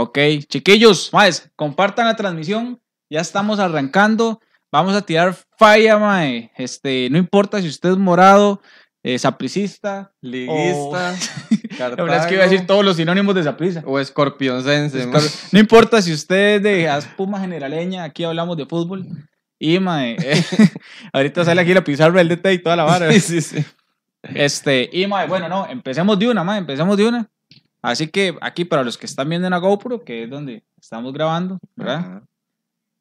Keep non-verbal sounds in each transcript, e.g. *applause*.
Ok, chiquillos, más, compartan la transmisión. Ya estamos arrancando. Vamos a tirar falla, mae. Este, no importa si usted es morado, eh, sapricista, liguista. Oh, *laughs* la verdad es que iba a decir todos los sinónimos de saprisa. O escorpioncense. no importa si usted es de Aspuma Generaleña, aquí hablamos de fútbol. Y, mae, eh, *laughs* ahorita sale aquí la pizarra del DT y toda la vara. Sí, sí, sí. Este, y, mae, bueno, no, empecemos de una, mae, empecemos de una. Así que aquí para los que están viendo en la GoPro, que es donde estamos grabando, ¿verdad?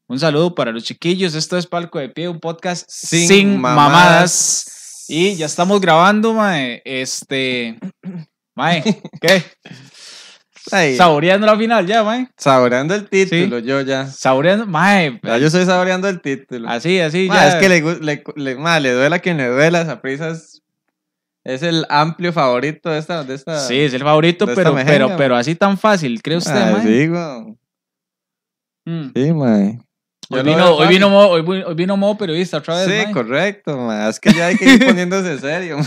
Un saludo para los chiquillos. Esto es Palco de Pie, un podcast sin, mamadas. Y ya estamos grabando, mae. Este. *clears throat* Mae, ¿qué? saboreando la final ya, mae. Saboreando el título, yo ya. Saboreando, mae. Ya yo estoy saboreando el título. Así, así, ya. Es que le, le, le, duela a quien le duela, es el amplio favorito de esta. esta sí, es el favorito, pero, pero, pero así tan fácil, ¿cree usted, Sí, güey. Mm. Sí, Hoy vino, hoy, vino modo, hoy, vino, modo, periodista otra vez. Sí, correcto, man. es que ya hay que ir *laughs* poniéndose serio.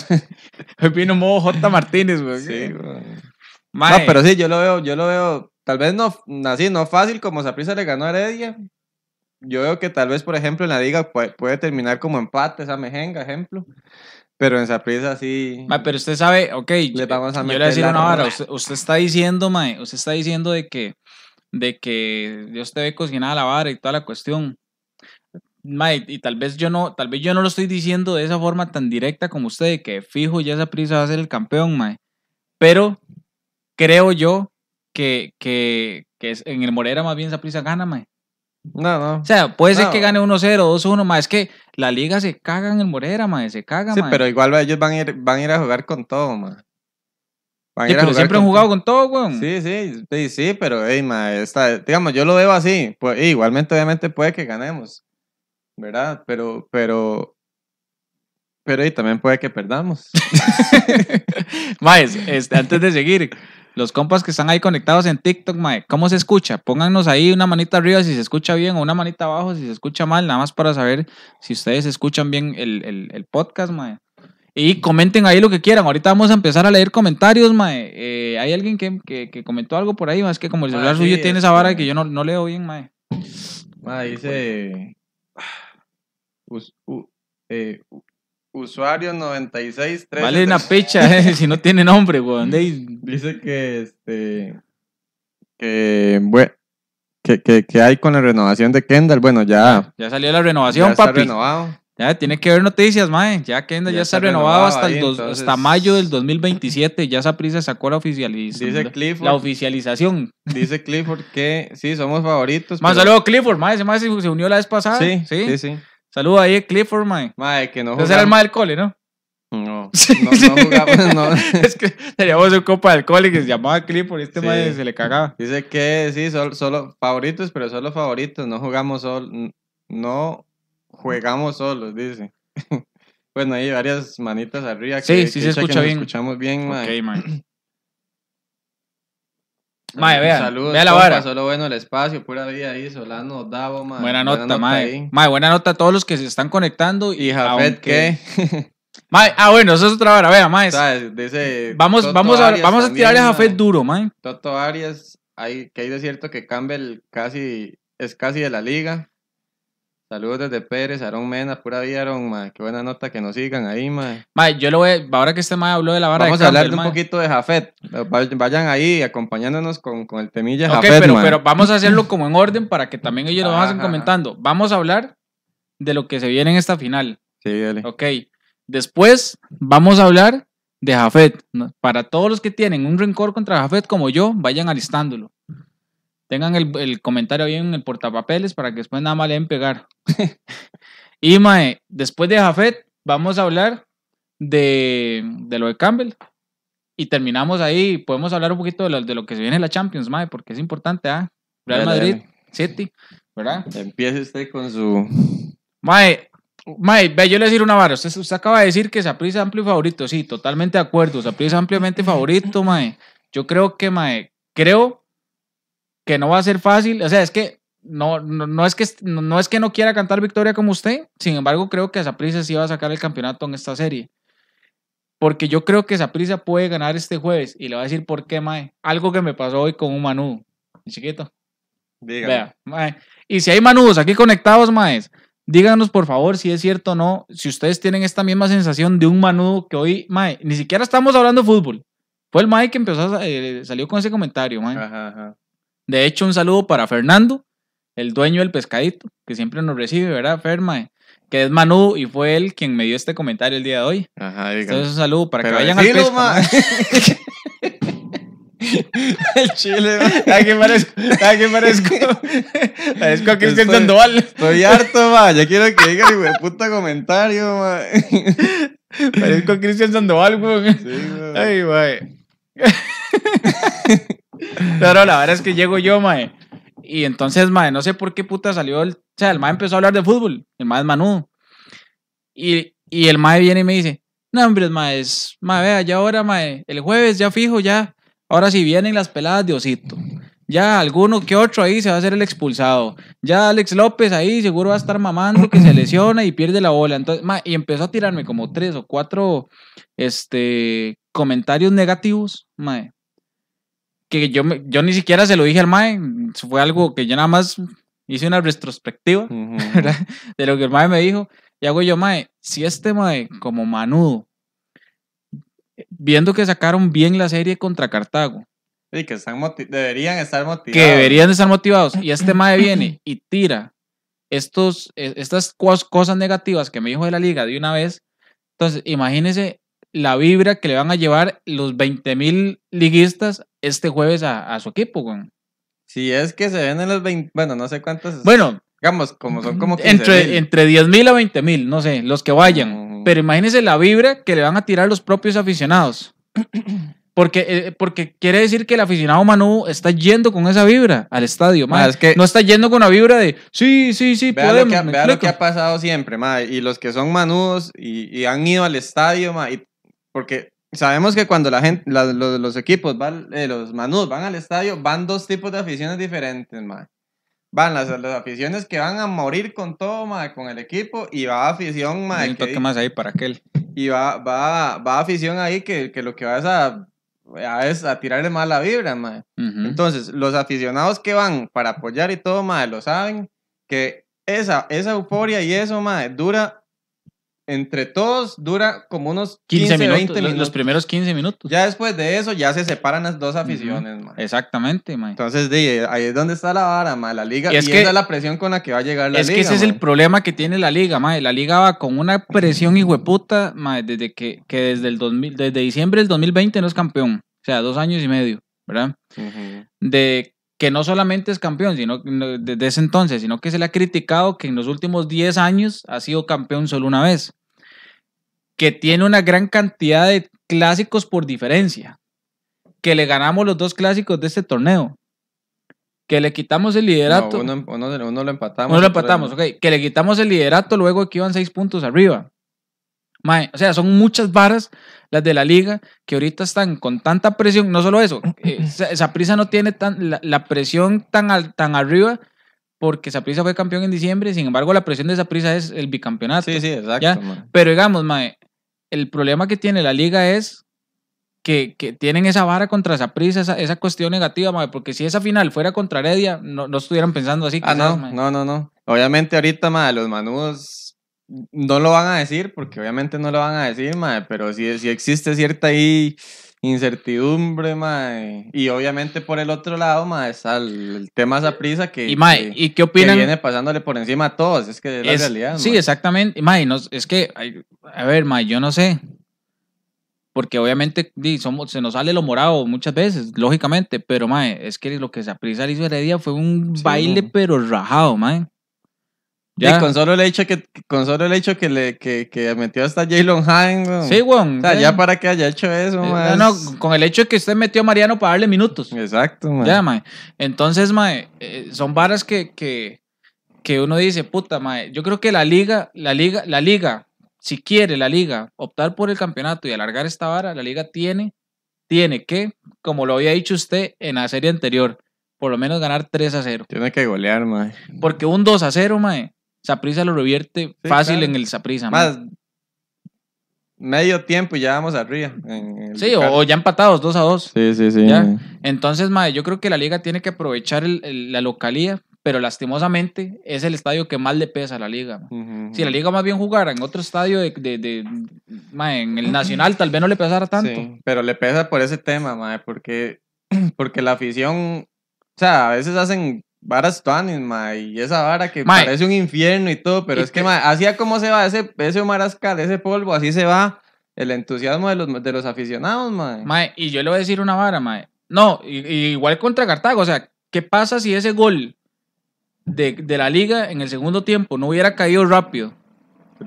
Hoy vino modo J. Martínez, güey. Sí, No, pero sí, yo lo veo, yo lo veo, tal vez no así, no fácil como Saprissa le ganó a Heredia. Yo veo que tal vez, por ejemplo, en la liga puede, puede terminar como empate esa mejenga, ejemplo. Pero en Saprisa sí. pero usted sabe, ok, yo le voy a decir una vara. Usted, está diciendo, mae, usted está diciendo de que, de que Dios te ve cocinada la vara y toda la cuestión. Mae, y tal vez yo no, tal vez yo no lo estoy diciendo de esa forma tan directa como usted, de que fijo ya Saprisa va a ser el campeón, mae. Pero creo yo que, que, en el Morera más bien Saprisa gana, mae. No, no. O sea, puede ser que gane 1-0, 2-1, más es que la liga se caga en el Morera, más se caga, Sí, pero igual ellos van a ir, van a, ir a jugar con todo, más. siempre han jugado con todo, weón. Sí, sí, sí, pero, esta, digamos, yo lo veo así. Pues, igualmente, obviamente, puede que ganemos, ¿verdad? Pero, pero, pero, y también puede que perdamos. *laughs* Más, este, antes de seguir, los compas que están ahí conectados en TikTok, mae, ¿cómo se escucha? Pónganos ahí una manita arriba si se escucha bien o una manita abajo si se escucha mal, nada más para saber si ustedes escuchan bien el, podcast, mae. Y comenten ahí lo que quieran. Ahorita vamos a empezar a leer comentarios, mae. Eh, hay alguien que, que, comentó algo por ahí, más que como el celular suyo tiene esa vara que este, yo no, leo bien, mae. Mae, dice. *sighs* Eh, Usuario 96. Vale una pecha, eh, *laughs* si no tiene nombre, Dice que este. Que, que, hay con la renovación de Kendall. Bueno, ya. Ya salió la renovación, ya Está renovado. Ya tiene que ver noticias, mae. Ya Kendall ya, está, renovado, hasta, hasta mayo del 2027. Ya esa prisa sacó la oficialización. Dice Clifford. La oficialización. Dice Clifford que sí, somos favoritos. Más saludo Clifford, Ese mae se unió la vez pasada. sí, sí. sí. Saludos ahí Clifford, mae. Mae, que no jugamos. era el mae del cole, ¿no? No, *laughs* no, jugamos, no. *laughs* es que teníamos un copa del cole que se llamaba Clifford y este mae se le cagaba. Dice que sí, solo, favoritos, pero solo favoritos, no jugamos solo, no jugamos solos, dice. *laughs* bueno, hay varias manitas arriba. Que, sí, sí se escucha bien. Escuchamos bien, mae. Ok, mae. *clears throat* Mae, vea, Saludos, vea la Solo bueno el espacio, pura vida ahí, Solano, Davo, mae. Buena nota, May. Buena nota a todos los que se están conectando. Y Jafet, ¿qué? *laughs* mae, ah, bueno, eso es otra vara, vea, mae. vamos, vamos, a, vamos a tirarle a Jafet duro, mae. Toto Arias, hay, que hay de cierto que Campbell casi, es casi de la liga. Saludos desde Pérez, Aarón Mena, pura vida, Aarón, ma. Qué buena nota que nos sigan ahí, ma. Ma, yo lo voy, ahora que este ma habló de la vara Vamos a hablar de un poquito de Jafet. Vayan ahí acompañándonos con, el temilla Jafet, pero, pero vamos a hacerlo como en orden para que también ellos lo vayan comentando. Vamos a hablar de lo que se viene en esta final. Sí, dale. Ok. Después vamos a hablar de Jafet. Para todos los que tienen un rencor contra Jafet como yo, vayan alistándolo tengan el, comentario ahí en el portapapeles para que después nada más le den pegar. *laughs* y Mae, después de Jafet, vamos a hablar de, lo de Campbell. Y terminamos ahí, podemos hablar un poquito de lo, de lo que se viene en la Champions, Mae, porque es importante, ¿ah? Real Madrid, City, ¿verdad? Empiece usted con su. Mae, Mae, yo le voy decir una vara. Usted, acaba de decir que Sapriza es amplio favorito. Sí, totalmente de acuerdo. Sapriza es ampliamente favorito, Mae. Yo creo que, Mae, creo que no va a ser fácil. O sea, es que no, no, es que no, es que no quiera cantar victoria como usted, sin embargo, creo que Zaprisa sí va a sacar el campeonato en esta serie. Porque yo creo que Zaprisa puede ganar este jueves. Y le voy a decir por qué, Mae. Algo que me pasó hoy con un Manu, chiquito. Vea, Y si hay manudos aquí conectados, Mae, díganos por favor si es cierto o no. Si ustedes tienen esta misma sensación de un manudo que hoy, Mae, ni siquiera estamos hablando de fútbol. Fue el Mae que empezó, eh, salió con ese comentario, Mae. Ajá, ajá. De hecho, un saludo para Fernando, el dueño del pescadito, que siempre nos recibe, ¿verdad, Ferma? Que es Manu y fue él quien me dio este comentario el día de hoy. Ajá, diga. Entonces, un saludo para que vayan al pesca. El *laughs* chile, ¿A *laughs* qué parezco? ¿A qué parezco? *laughs* Parezco a Cristian Sandoval. Estoy harto, ma. Ya quiero que diga mi puta comentario, ma. Parezco a Cristian Sandoval, weón. Sí, weón. Ay, güey. Pero la verdad es que llego yo, mae. Y entonces, mae, no sé por qué puta salió el. O sea, el mae empezó a hablar de fútbol. El mae es manudo. Y, el mae viene y me dice: No, hombre, mae, es. ya ahora, mae. El jueves ya fijo, ya. Ahora si vienen las peladas de osito. Ya alguno que otro ahí se va a hacer el expulsado. Ya Alex López ahí seguro va a estar mamando que se lesiona y pierde la bola. Entonces, y empezó a tirarme como tres o cuatro este, comentarios negativos, mae, que yo, yo ni siquiera se lo dije al Mae, fue algo que yo nada más hice una retrospectiva *laughs* de lo que el Mae me dijo. Y hago yo, Mae, si este Mae, como manudo, viendo que sacaron bien la serie contra Cartago. Y que deberían estar motivados. Que deberían estar motivados. Y este Mae viene y tira estos, e, estas cosas negativas que me dijo de la liga de una vez. Entonces, imagínense la vibra que le van a llevar los 20.000 liguistas este jueves a, su equipo, güey. Si es que se ven en los 20, bueno, no sé cuántos. Bueno, digamos, como son como entre, entre 10 mil a 20 mil, no sé, los que vayan. Pero imagínense la vibra que le van a tirar los propios aficionados. *clears throat* Porque, eh, porque quiere decir que el aficionado Manu está yendo con esa vibra al estadio, ma. que no está yendo con la vibra de sí, sí, sí, vea podemos. Lo que, lo que ha pasado siempre, ma. Y los que son Manudos y, han ido al estadio, ma. Y porque sabemos que cuando la gente, los, equipos, eh, los manús van al estadio, van dos tipos de aficiones diferentes, ma. Van las, aficiones que van a morir con todo, ma, con el equipo, y va afición, ma. Un más ahí para aquel. Y va, va, va afición ahí que, que lo que va es a, es a tirarle más la vibra, ma. Entonces, los aficionados que van para apoyar y todo, madre, lo saben que esa, esa euforia y eso, ma, dura entre todos dura como unos 15, minutos, 20 minutos. Los, primeros 15 minutos. Ya después de eso ya se separan las dos aficiones, Exactamente, man. Entonces, ahí es donde está la vara, man, la liga. Y, es que, la presión con la que va a llegar la liga. Es que ese es el problema que tiene la liga, man. La liga va con una presión puta man, desde que, que desde el 2000, desde diciembre del 2020 no es campeón. O sea, dos años y medio, ¿verdad? De que no solamente es campeón sino desde ese entonces, sino que se le ha criticado que en los últimos 10 años ha sido campeón solo una vez que tiene una gran cantidad de clásicos por diferencia, que le ganamos los dos clásicos de este torneo, que le quitamos el liderato. No, uno, lo empatamos. Uno lo empatamos, ok. Que le quitamos el liderato, luego que iban seis puntos arriba. Mae, o sea, son muchas varas las de la liga que ahorita están con tanta presión. No solo eso, *clears throat* eh, esa prisa no tiene tan, la, presión tan, tan arriba porque esa prisa fue campeón en diciembre, sin embargo la presión de esa prisa es el bicampeonato. Sí, sí, exacto. Pero digamos, mae, el problema que tiene la liga es que, tienen esa vara contra Zapriza, esa, esa cuestión negativa, madre, porque si esa final fuera contra Heredia, no, no estuvieran pensando así. Ah, no, no, no, no. Obviamente ahorita, madre, los manudos no lo van a decir, porque obviamente no lo van a decir, madre, pero si si existe cierta ahí incertidumbre, mae. Y obviamente por el otro lado, mae, está el, tema esa prisa que, y, qué opinan? viene pasándole por encima a todos. Es que es la realidad. Sí, exactamente. Mae, es que, a ver, mae, yo no sé. Porque obviamente somos, se nos sale lo morado muchas veces, lógicamente. Pero, mae, es que lo que prisa hizo día fue un baile, pero rajado, mae. Y con solo el hecho que, con solo el hecho que le que, metió hasta Jalen Hines. Sí, güey. O sea, ya para que haya hecho eso, man. No, no, con el hecho de que usted metió a Mariano para darle minutos. Exacto, man. Ya, Entonces, man, eh, son varas que, que, uno dice, puta, man, yo creo que la liga, la liga, la liga, si quiere la liga optar por el campeonato y alargar esta vara, la liga tiene, tiene que, como lo había dicho usted en la serie anterior, por lo menos ganar 3 a 0. Tiene que golear, man. Porque un 2 a 0, man Saprisa lo revierte fácil en el Saprisa. Más medio tiempo y ya vamos arriba. sí, o, ya empatados 2 a 2. Sí, sí, sí. Entonces, madre, yo creo que la liga tiene que aprovechar la localía, pero lastimosamente es el estadio que más le pesa a la liga. Si la liga más bien jugara en otro estadio de, de, en el Nacional, tal vez no le pesara tanto. pero le pesa por ese tema, madre, porque, *clears throat* porque la afición, o sea, a veces hacen varas tuanis, ma, y esa vara que parece un infierno y todo, pero es que, que ma, así como se va ese, ese de ese polvo, así se va el entusiasmo de los, de los aficionados, ma. y yo le voy a decir una vara, ma. No, igual contra Cartago, o sea, ¿qué pasa si ese gol de, de, la liga en el segundo tiempo no hubiera caído rápido?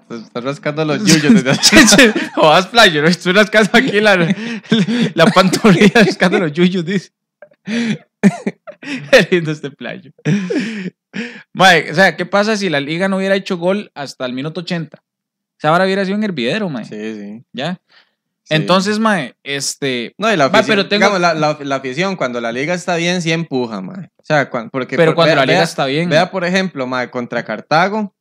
Estás rascando los *laughs* yuyos desde vas flyer, estoy rascando aquí la, la, la pantorrilla rascando los yuyos, dice. *laughs* lindo este playo. Mae, o sea, ¿qué pasa si la liga no hubiera hecho gol hasta el minuto 80? O sea, ahora hubiera sido un hervidero, mae. Sí, sí. ¿Ya? Entonces, mae, este. No, la afición. pero tengo... la, afición, cuando la liga está bien, sí empuja, mae. O sea, porque. Pero cuando la liga está bien. Vea, por ejemplo, mae, contra Cartago,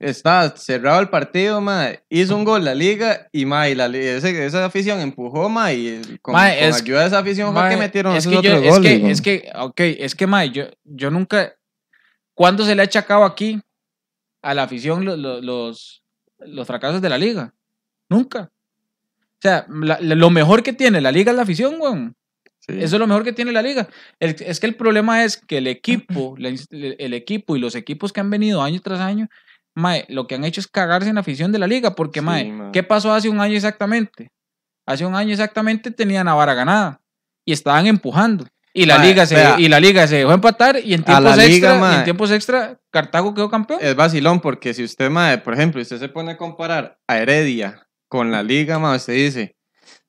estaba cerrado el partido, Hizo un gol la liga y, la, esa afición empujó, mae. Y con, ayuda de esa afición que metieron es Es que, es ok, es que, yo, yo nunca. ¿Cuándo se le ha achacado aquí a la afición los, los, fracasos de la liga? Nunca. O sea, lo mejor que tiene la liga es la afición, weón. Eso es lo mejor que tiene la liga. es que el problema es que el equipo, el equipo y los equipos que han venido año tras año mae, lo que han hecho es cagarse en la afición de la liga, porque, mae, ¿qué pasó hace un año exactamente? Hace un año exactamente Tenía a ganada y estaban empujando. Y la, liga se, y la liga se dejó empatar y en tiempos, extra, Cartago quedó campeón. Es vacilón porque si usted, mae, por ejemplo, usted se pone a comparar a Heredia con la liga, mae, usted dice,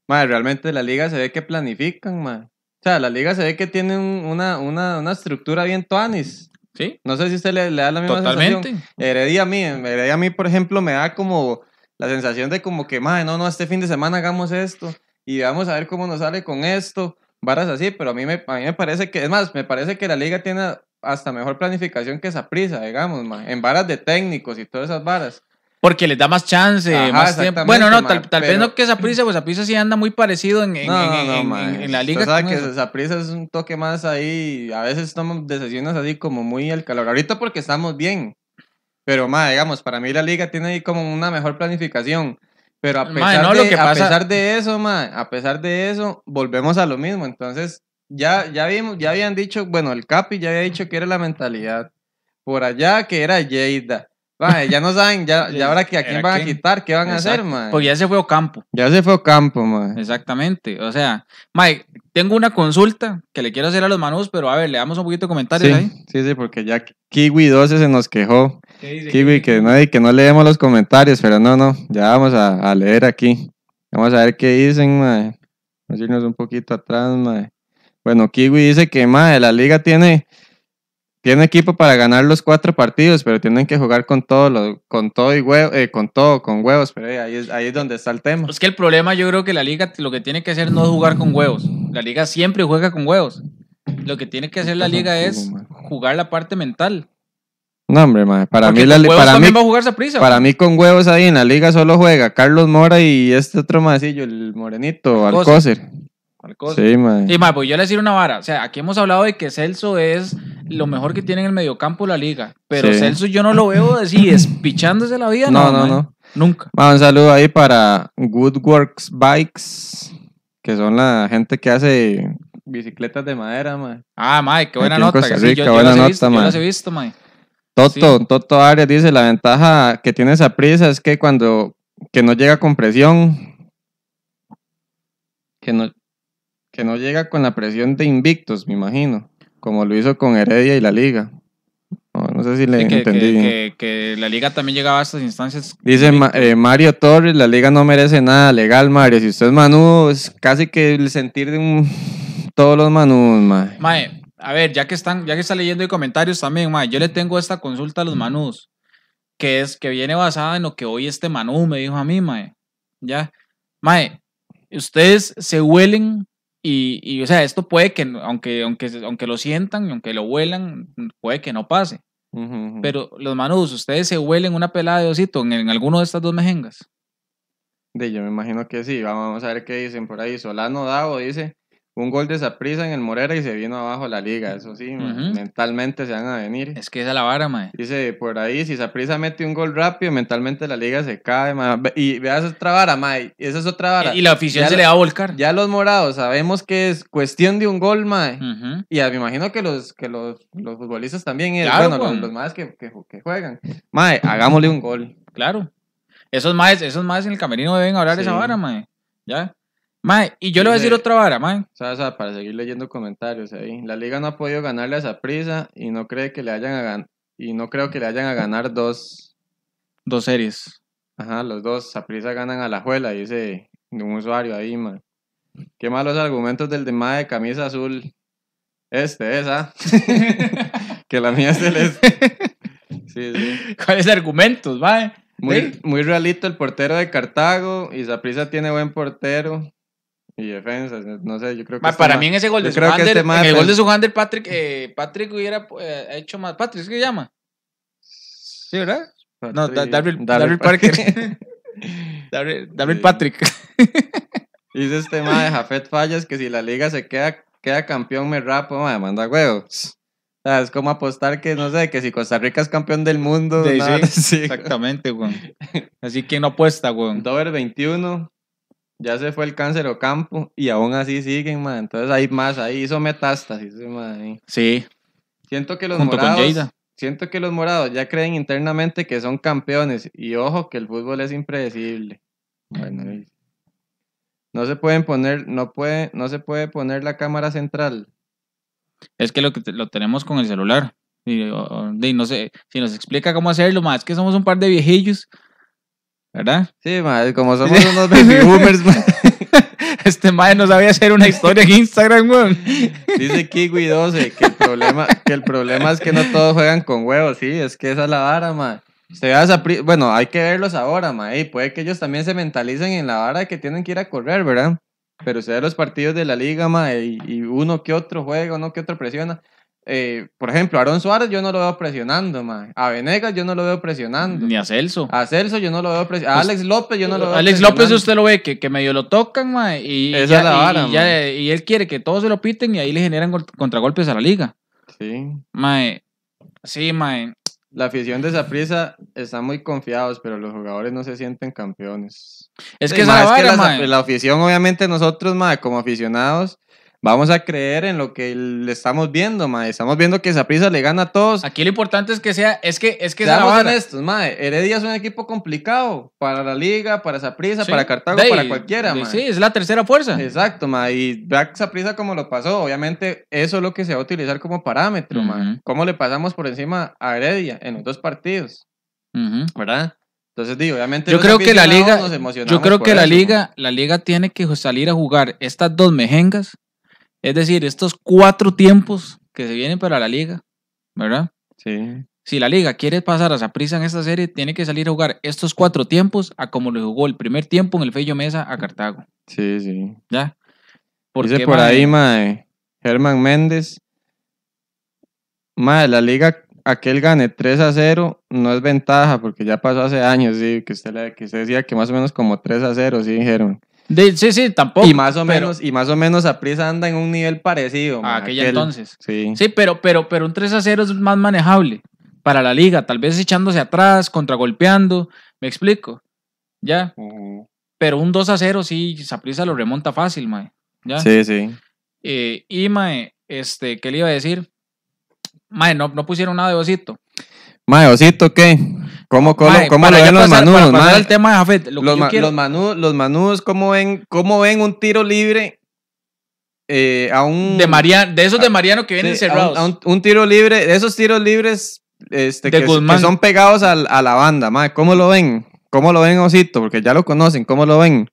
mae, realmente la liga se ve que planifican, mae. O sea, la liga se ve que tiene una, una, una estructura bien toanis. Sí. No sé si usted le, da la misma Totalmente. sensación. a mí, heredía a mí, por ejemplo, me da como la sensación de como que, madre, no, no, este fin de semana hagamos esto y vamos a ver cómo nos sale con esto, varas así, pero a mí me, a mí me parece que, es más, me parece que la liga tiene hasta mejor planificación que esa prisa, digamos, en varas de técnicos y todas esas varas porque les da más chance, más tiempo. Bueno, no, tal, vez no que Saprisa, pues prisa sí anda muy parecido en, en, la liga. sabes que es un toque más ahí, a veces tomamos decisiones así como muy al calor. Ahorita porque estamos bien, pero más, digamos, para mí la liga tiene ahí como una mejor planificación. Pero a pesar, de, eso, ma, a pesar de eso, volvemos a lo mismo. Entonces, ya, ya, vimos, ya habían dicho, bueno, el Capi ya había dicho que era la mentalidad. Por allá que era Jada ya no saben, *laughs* ya, ahora que a quién van a quitar, qué van a hacer, Porque ya se fue campo Ya se fue campo man. Exactamente. O sea, Mike tengo una consulta que le quiero hacer a los manús, pero a ver, le damos un poquito de comentarios ahí. Sí, sí, porque ya Kiwi 12 se nos quejó. Kiwi, Que, no, que no leemos los comentarios, pero no, no, ya vamos a, leer aquí. Vamos a ver qué dicen, man. Vamos a irnos un poquito atrás, Bueno, Kiwi dice que, mae, la liga tiene tiene equipo para ganar los cuatro partidos, pero tienen que jugar con todo, con todo y eh, con todo, con huevos, pero eh, ahí, es, ahí es donde está el tema. Es que el problema yo creo que la liga lo que tiene que hacer no es jugar con huevos. La liga siempre juega con huevos. Lo que tiene que hacer la liga es jugar la parte mental. No, hombre, para mí la para mí, Para mí con huevos ahí en la liga solo juega Carlos Mora y este otro masillo, el morenito, Alcócer. Sí, Y, man, pues yo le decir una vara. O sea, aquí hemos hablado de que Celso es lo mejor que tiene en el mediocampo la liga. Pero Celso yo no lo veo así, despichándose *laughs* la vida. No, no, no. Nunca. un saludo ahí para Good Works Bikes, que son la gente que hace bicicletas de madera, man. Ah, mae, qué buena nota. Sí, yo, buena nota, visto, visto, Toto, Toto Arias dice, la ventaja que tiene esa prisa es que cuando que no llega con presión, que no, que no llega con la presión de invictos, me imagino, como lo hizo con Heredia y la Liga. No, sé si le entendí bien. Que, la liga también llegaba a estas instancias. Dice eh, Mario Torres, la liga no merece nada. Legal, Mario. Si usted es Manu, es casi que el sentir de *laughs* todos los Manús, mae. Mae, a ver, ya que, están, ya que está leyendo y comentarios también, mae, yo le tengo esta consulta a los mm. Manús, que es que viene basada en lo que hoy este Manú me dijo a mí, mae. Ya. Mae, ustedes se huelen y, o sea, esto puede que, aunque, aunque, aunque lo sientan, y aunque lo huelan, puede que no pase. Pero los manudos, ¿ustedes se huelen una pelada de osito en, alguno de estas dos mejengas? De, yo me imagino que sí. Vamos, a ver qué dicen por ahí. Solano Dago dice un gol de Saprisa en el Morera y se vino abajo la liga. Eso sí, mentalmente se van a venir. Es que esa es la vara, mae. Dice, por ahí, si Saprisa mete un gol rápido, mentalmente la liga se cae, mae. Y veas otra vara, mae. Esa es otra vara. Y la afición se le va a volcar. Ya los morados sabemos que es cuestión de un gol, mae. Y me imagino que los, que los, futbolistas también, eh, claro, bueno, los, más que, juegan. Mae, hagámosle un gol. Claro. Esos maes, esos maes en el camerino deben hablar esa vara, mae. ¿Ya? Mae, y yo le voy a decir otra vara, mae. para seguir leyendo comentarios ahí. La liga no ha podido ganarle a esa y no cree que le hayan y no creo que le hayan a ganar dos dos series. Ajá, los dos, Saprisa ganan a la juela, dice un usuario ahí, mae. Qué malos argumentos del de mae de camisa azul. Este, esa. ¿ah? *laughs* que la mía es celeste. *laughs* sí, sí. ¿Cuáles argumentos, mae? Muy, ¿Eh? muy realito el portero de Cartago y Saprisa tiene buen portero. Y defensas, no sé, yo creo que. Este para mí en ese gol de su este pues Patrick, eh, Patrick hubiera eh, hecho más. Patrick, ¿qué llama? Sí, ¿verdad? no, David Darryl, Parker. *laughs* Patrick. *laughs* Dice este tema de Jafet Fallas que si la liga se queda, queda campeón, me rapo, me manda huevos. O sea, es como apostar que, no sé, que si Costa Rica es campeón del mundo. *laughs* Exactamente, güey. Así que no apuesta, güey. Dover 21 ya se fue el cáncer o campo y aún así siguen, man. Entonces hay más, ahí hizo metástasis, Sí. Siento que los morados. Siento que los morados ya creen internamente que son campeones y ojo que el fútbol es impredecible. no se pueden poner, no puede, no se puede poner la cámara central. Es que lo que lo tenemos con el celular. no sé, si nos explica cómo hacerlo, más que somos un par de viejillos ¿Verdad? Sí, como somos unos baby boomers, *laughs* Este madre no sabía hacer una historia en Instagram, weón. *laughs* Dice Kiwi12 que el, problema, que el problema es que no todos juegan con huevos, sí, es que esa es la vara, ma. bueno, hay que verlos ahora, Y Puede que ellos también se mentalicen en la vara que tienen que ir a correr, ¿verdad? Pero se ve los partidos de la liga, ma. y, uno que otro juega, uno que otro presiona. Eh, por ejemplo, a Aaron Suárez yo no lo veo presionando, a Venegas yo no lo veo presionando. Ni a Celso. A Celso yo no lo veo presionando. A pues, Alex López yo no lo veo Alex López usted lo ve que, medio lo tocan y, y, él quiere que todos se lo piten y ahí le generan contragolpes a la liga. Sí. Sí, mae. La afición de esa está muy confiados, pero los jugadores no se sienten campeones. Es que, la, la, afición, obviamente, nosotros, mae, como aficionados, vamos a creer en lo que le estamos viendo, mae. Estamos viendo que Zaprisa le gana a todos. Aquí lo importante es que sea, es que es que seamos estos, mae. Heredia es un equipo complicado para la liga, para Zaprisa, para Cartago, para cualquiera, mae. Sí, es la tercera fuerza. Exacto, mae. Y vea Saprisa como lo pasó, obviamente eso es lo que se va a utilizar como parámetro, ma. Cómo le pasamos por encima a Heredia en los dos partidos. ¿Verdad? Entonces, digo, obviamente yo creo que la liga yo creo que la liga la liga tiene que salir a jugar estas dos mejengas es decir, estos cuatro tiempos que se vienen para la liga, ¿verdad? Sí. Si la liga quiere pasar a esa prisa en esta serie, tiene que salir a jugar estos cuatro tiempos a como le jugó el primer tiempo en el Fello Mesa a Cartago. Sí, sí. ¿Ya? Dice por ahí, mae, Germán Méndez. Mae, la liga, aquel gane 3 a 0 no es ventaja porque ya pasó hace años, sí, que usted, que usted decía que más o menos como 3 a 0, sí, dijeron sí, sí, tampoco. Y más o menos, y más o menos a anda en un nivel parecido. Ah, a aquella entonces. Sí. Sí, pero, pero, pero un 3 a 0 es más manejable para la liga. Tal vez echándose atrás, contragolpeando. Me explico. Ya. Pero un 2 a 0 sí, Saprisa lo remonta fácil, mae. ¿Ya? Sí, sí. Eh, y, mae, este, ¿qué le iba a decir? Mae, no, no pusieron nada de osito. Mae, osito, ¿qué? ¿Cómo, cómo, lo ven los manudos? Para el tema de Jafet, lo los, que los, manudos, ¿cómo ven, cómo ven un tiro libre eh, a un. de de esos de Mariano que vienen cerrados. un, tiro libre, de esos tiros libres este, que, son pegados a, la banda, mae, ¿Cómo lo ven? ¿Cómo lo ven, Osito? Porque ya lo conocen, ¿cómo lo ven?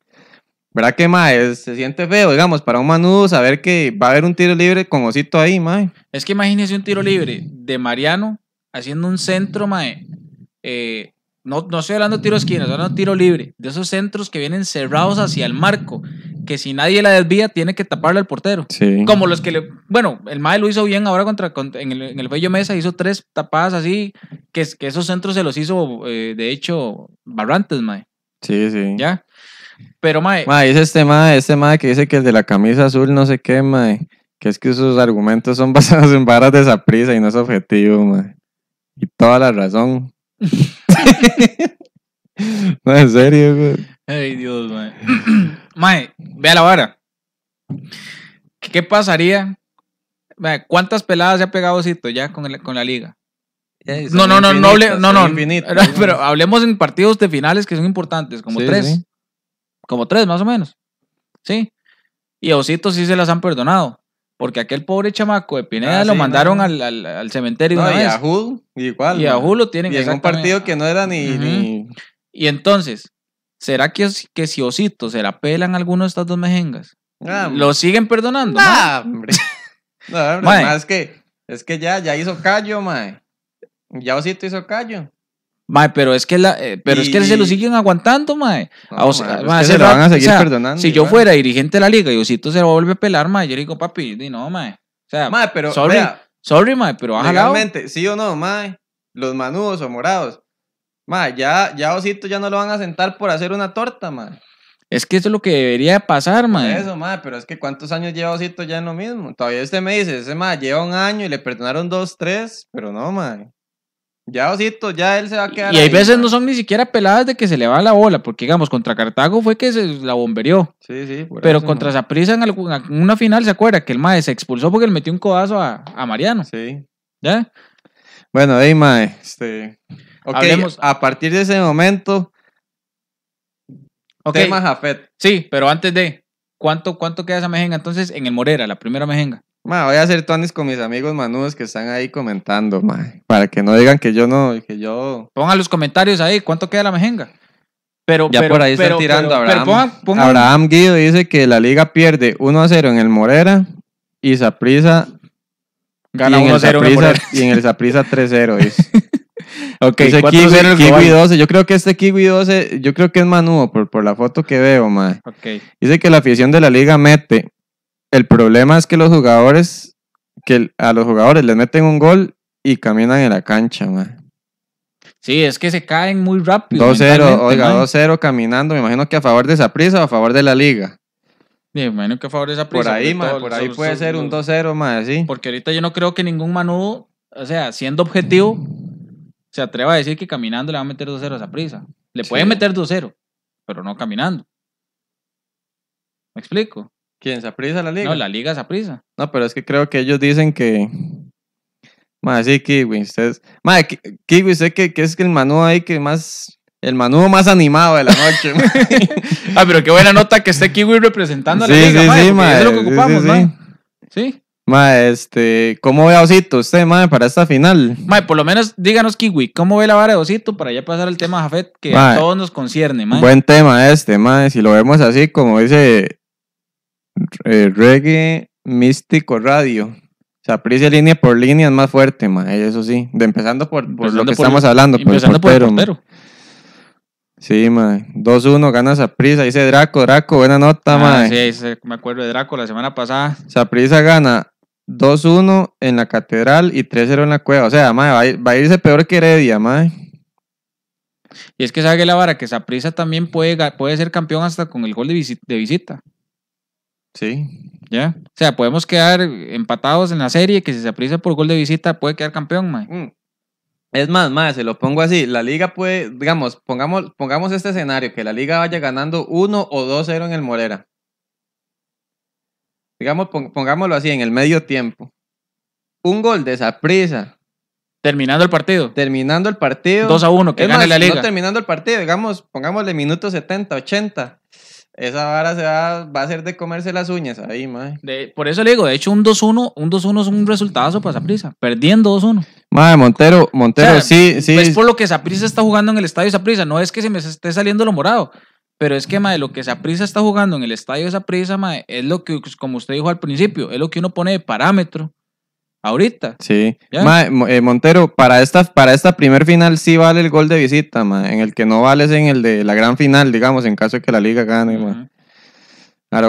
¿Verdad que, mae? Se siente feo, digamos, para un manudo saber que va a haber un tiro libre con Osito ahí, mae. Es que imagínese un tiro libre de Mariano haciendo un centro, mae, eh, no, no estoy hablando de tiro esquina, estoy hablando de tiro libre, de esos centros que vienen cerrados hacia el marco, que si nadie la desvía tiene que taparle al portero. Como los que le, bueno, el Mae lo hizo bien ahora contra, en, el, Bello Mesa, hizo tres tapadas así, que, esos centros se los hizo, eh, de hecho, Barrantes, Mae. Sí, sí. ¿Ya? Pero, Mae... Mae, es este Mae, este que dice que el de la camisa azul no se quema Que es que sus argumentos son *laughs* basados en barras de esa prisa y no es objetivo, Y toda la razón. *laughs* no, en serio, güey. Ay, Dios, mae. *clears throat* mae, la vara. ¿Qué pasaría? ¿Cuántas peladas se ha pegado Osito ya con, la liga? No, no, no, no, no, no, pero, hablemos en partidos de finales que son importantes, como tres, como tres más o menos. Sí. Y a Osito sí se las han perdonado. Porque aquel pobre chamaco de Pineda ah, lo mandaron al, cementerio. una y a igual. Y a lo tienen. Y en un partido que no era ni, Y entonces, ¿será que, que si Osito se la pelan alguno de estas dos mejengas? Ah, ¿Lo siguen perdonando? Ah, hombre. *laughs* no, que, es que ya, ya hizo callo, mae. Ya Osito hizo callo. Mae, pero es que la, eh, pero es que se lo siguen aguantando, mae. Ah, se lo van a seguir perdonando. Si yo fuera dirigente de la liga y Osito se lo vuelve a pelar, mae, yo le digo, papi, di no, mae. O sea, pero sorry, sorry, mae, pero Realmente, sí o no, mae, los manudos o morados. Mae, ya ya Osito ya no lo van a sentar por hacer una torta, mae. Es que eso es lo que debería pasar, mae. Eso, mae, pero es que cuántos años lleva Osito ya en lo mismo. Todavía usted me dice, ese mae lleva un año y le perdonaron dos, tres, pero no, mae. Ya Osito, ya él se va a quedar. Y, hay veces no son ni siquiera peladas de que se le va la bola, porque digamos, contra Cartago fue que se la bomberió. Sí, sí. Pero contra Saprisa en, alguna, una final, ¿se acuerda? Que el Mae se expulsó porque le metió un codazo a, Mariano. Sí. ¿Ya? Bueno, ahí, Mae. Este... Ok, a partir de ese momento. Okay. Tema Jafet. Sí, pero antes de. ¿Cuánto, cuánto queda esa mejenga entonces en el Morera, la primera mejenga? voy a hacer tuanis con mis amigos manudos que están ahí comentando, para que no digan que yo no, que yo... Pongan los comentarios ahí, ¿cuánto queda la mejenga? Pero, ya por ahí Abraham, Abraham, Guido dice que la liga pierde 1 a 0 en el Morera y Saprisa gana 1 0 en el Y en el Saprisa 3 0. ok, dice Kiwi, el Kiwi 12. Yo creo que este Kiwi 12, yo creo que es Manudo por, la foto que veo, Dice que la afición de la liga mete el problema es que los jugadores, que a los jugadores les meten un gol y caminan en la cancha, man. Sí, es que se caen muy rápido. 2-0, oiga, 2-0 caminando. Me imagino que a favor de esa prisa o a favor de la liga. Me imagino que a favor de esa prisa. Por ahí, por ahí puede ser un 2-0, más así. Porque ahorita yo no creo que ningún manudo, o sea, siendo objetivo, se atreva a decir que caminando le va a meter 2-0 a esa prisa. Le puede pueden meter 2-0, pero no caminando. ¿Me explico? ¿Quién? se aprisa la liga? No, la liga se aprisa. No, pero es que creo que ellos dicen que. Más sí, Kiwi, usted, Más, Kiwi, usted que, es el Manú ahí que más. El manudo más animado de la noche. *laughs* ah, pero qué buena nota que esté Kiwi representando a la liga, sí, madre, es lo que ocupamos, sí, sí. ¿Sí? este, ¿cómo ve a Osito usted, madre, para esta final? Madre, por lo menos díganos, Kiwi, ¿cómo ve la vara de Osito para ya pasar al tema Jafet que a todos nos concierne, madre. Buen tema este, madre. si lo vemos así, como dice eh, reggae místico radio. Saprisa línea por línea es más fuerte, eh, eso sí. De empezando por, lo que estamos hablando, por el portero. Sí, madre 2-1, gana Saprisa. Dice Draco, Draco, buena nota, ah, madre me acuerdo de Draco la semana pasada. Saprisa gana 2-1 en la catedral y 3-0 en la cueva. O sea, va, a irse peor que Heredia, madre Y es que sabe la vara que Saprisa también puede, puede ser campeón hasta con el gol De visita. Sí, ya. O sea, podemos quedar empatados en la serie, que si se aprisa por gol de visita puede quedar campeón, mae. Mm. Es más, más. se lo pongo así, la liga puede, digamos, pongamos, pongamos este escenario, que la liga vaya ganando 1 o 2-0 en el Morera. Digamos, pongámoslo así, en el medio tiempo. Un gol de esa Terminando el partido. Terminando el partido. 2 a 1, que es gane la liga. terminando el partido, digamos, pongámosle minutos 70, 80. Esa vara se va, a ser de comerse las uñas ahí, mae. por eso le digo, de hecho, un 2-1, un 2-1 es un resultado para Zaprisa, perdiendo 2-1. Mae, Montero, Montero, sí, sí. Es pues, por lo que Zaprisa está jugando en el estadio prisa no es que se me esté saliendo lo morado. Pero es que, mae, lo que prisa está jugando en el estadio prisa mae, es lo que, pues, como usted dijo al principio, es lo que uno pone de parámetro Ahorita. Sí. Eh, eh, Montero, para esta, para esta primer final sí vale el gol de visita, ma. En el que no vale es en el de la gran final, digamos, en caso de que la liga gane, uh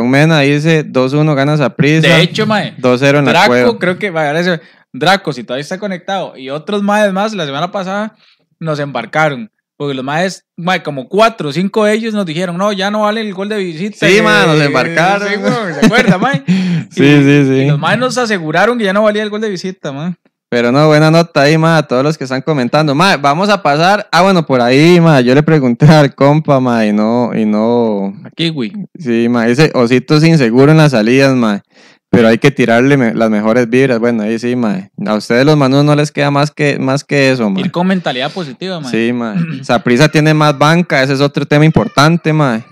Mena dice 2-1 ganas a prisa. De hecho, mae. 2-0 en Draco, la cueva. creo que, Draco, si todavía está conectado, y otros maes más, la semana pasada nos embarcaron. Porque los maes, como cuatro o cinco de ellos nos dijeron, no, ya no vale el gol de visita. Sí, eh, mae, nos embarcaron. Sí, ¿Se acuerda, mae? *laughs* *laughs* sí, sí, sí. los más nos aseguraron que ya no valía el gol de visita, man. Pero no, buena nota ahí, ma, a todos los que están comentando. Ma, vamos a pasar. Ah, bueno, por ahí, ma, yo le pregunté *laughs* al compa, ma, y no, y no. Aquí, güey. Sí, ma, ese osito es inseguro en las salidas, ma. Pero hay que tirarle las mejores vibras. Bueno, ahí sí, ma. A ustedes los manos no les queda más que, más que eso, ma. Ir con mentalidad positiva, ma. Sí, ma. *clears throat* Saprisa tiene más banca, ese es otro tema importante, ma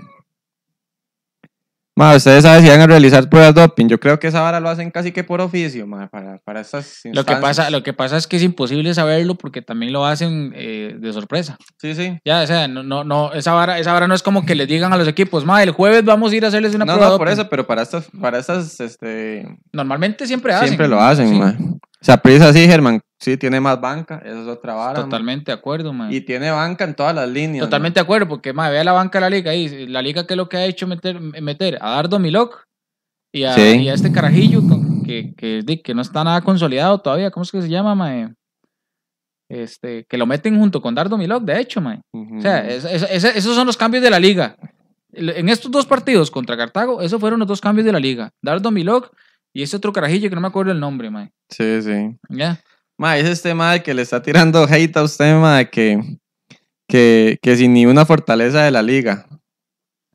ustedes saben si van a realizar pruebas doping. Yo creo que esa vara lo hacen casi que por oficio, para, para estas instancias. Lo que, pasa, lo que pasa es que es imposible saberlo porque también lo hacen eh, de sorpresa. Sí, sí. Ya, o sea, no, no, esa vara, esa vara no es como que les digan a los equipos, ma, el jueves vamos a ir a hacerles una prueba. No, por eso, pero para estas, para estas, este. Normalmente siempre hacen. Siempre lo hacen, Saprisa sí, Germán, sí, tiene más banca, eso es otra vara. Totalmente de acuerdo, man. Y tiene banca en todas las líneas. Totalmente de acuerdo, porque, más vea la banca de la liga ahí. La liga que es lo que ha hecho meter, meter a Dardo Milok y a, este carajillo que, que, no está nada consolidado todavía. ¿Cómo es que se llama, man? Este, que lo meten junto con Dardo Milok, de hecho, man. O sea, esos son los cambios de la liga. En estos dos partidos contra Cartago, esos fueron los dos cambios de la liga. Dardo Milok y ese otro carajillo que no me acuerdo el nombre, mae. Sí, sí. Ya. Ma, es este mae que le está tirando hate a usted, mae, que, que, sin ni una fortaleza de la liga.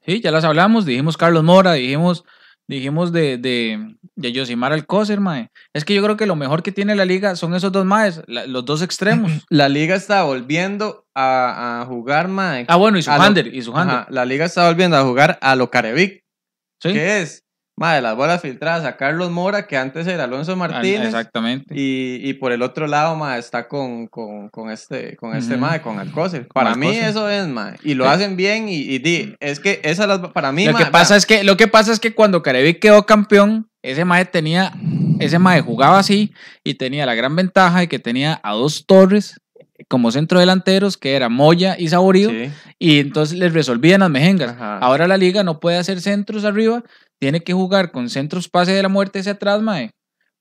Sí, ya las hablamos, dijimos Carlos Mora, dijimos, dijimos de, de, de Yosimar Alcócer, mae. Es que yo creo que lo mejor que tiene la liga son esos dos maes, los dos extremos. *laughs* La liga está volviendo a, jugar, mae. Ah, bueno, y su y su la liga está volviendo a jugar a lo Carevic, Sí. qué es Madre, las bolas filtradas a Carlos Mora, que antes era Alonso Martínez. Exactamente. Y, por el otro lado, madre, está con, con, con este, con este con Alcócer. Para mí eso es, madre. Y lo eh. hacen bien y, es que esa para mí, lo que pasa es que Lo que pasa es que cuando Carevic quedó campeón, ese madre tenía, ese madre jugaba así y tenía la gran ventaja de que tenía a dos torres como centro delanteros, que era Moya y Saborío, y entonces les resolvían las mejengas. Ahora la liga no puede hacer centros arriba, tiene que jugar con centros pase de la muerte hacia atrás, mae,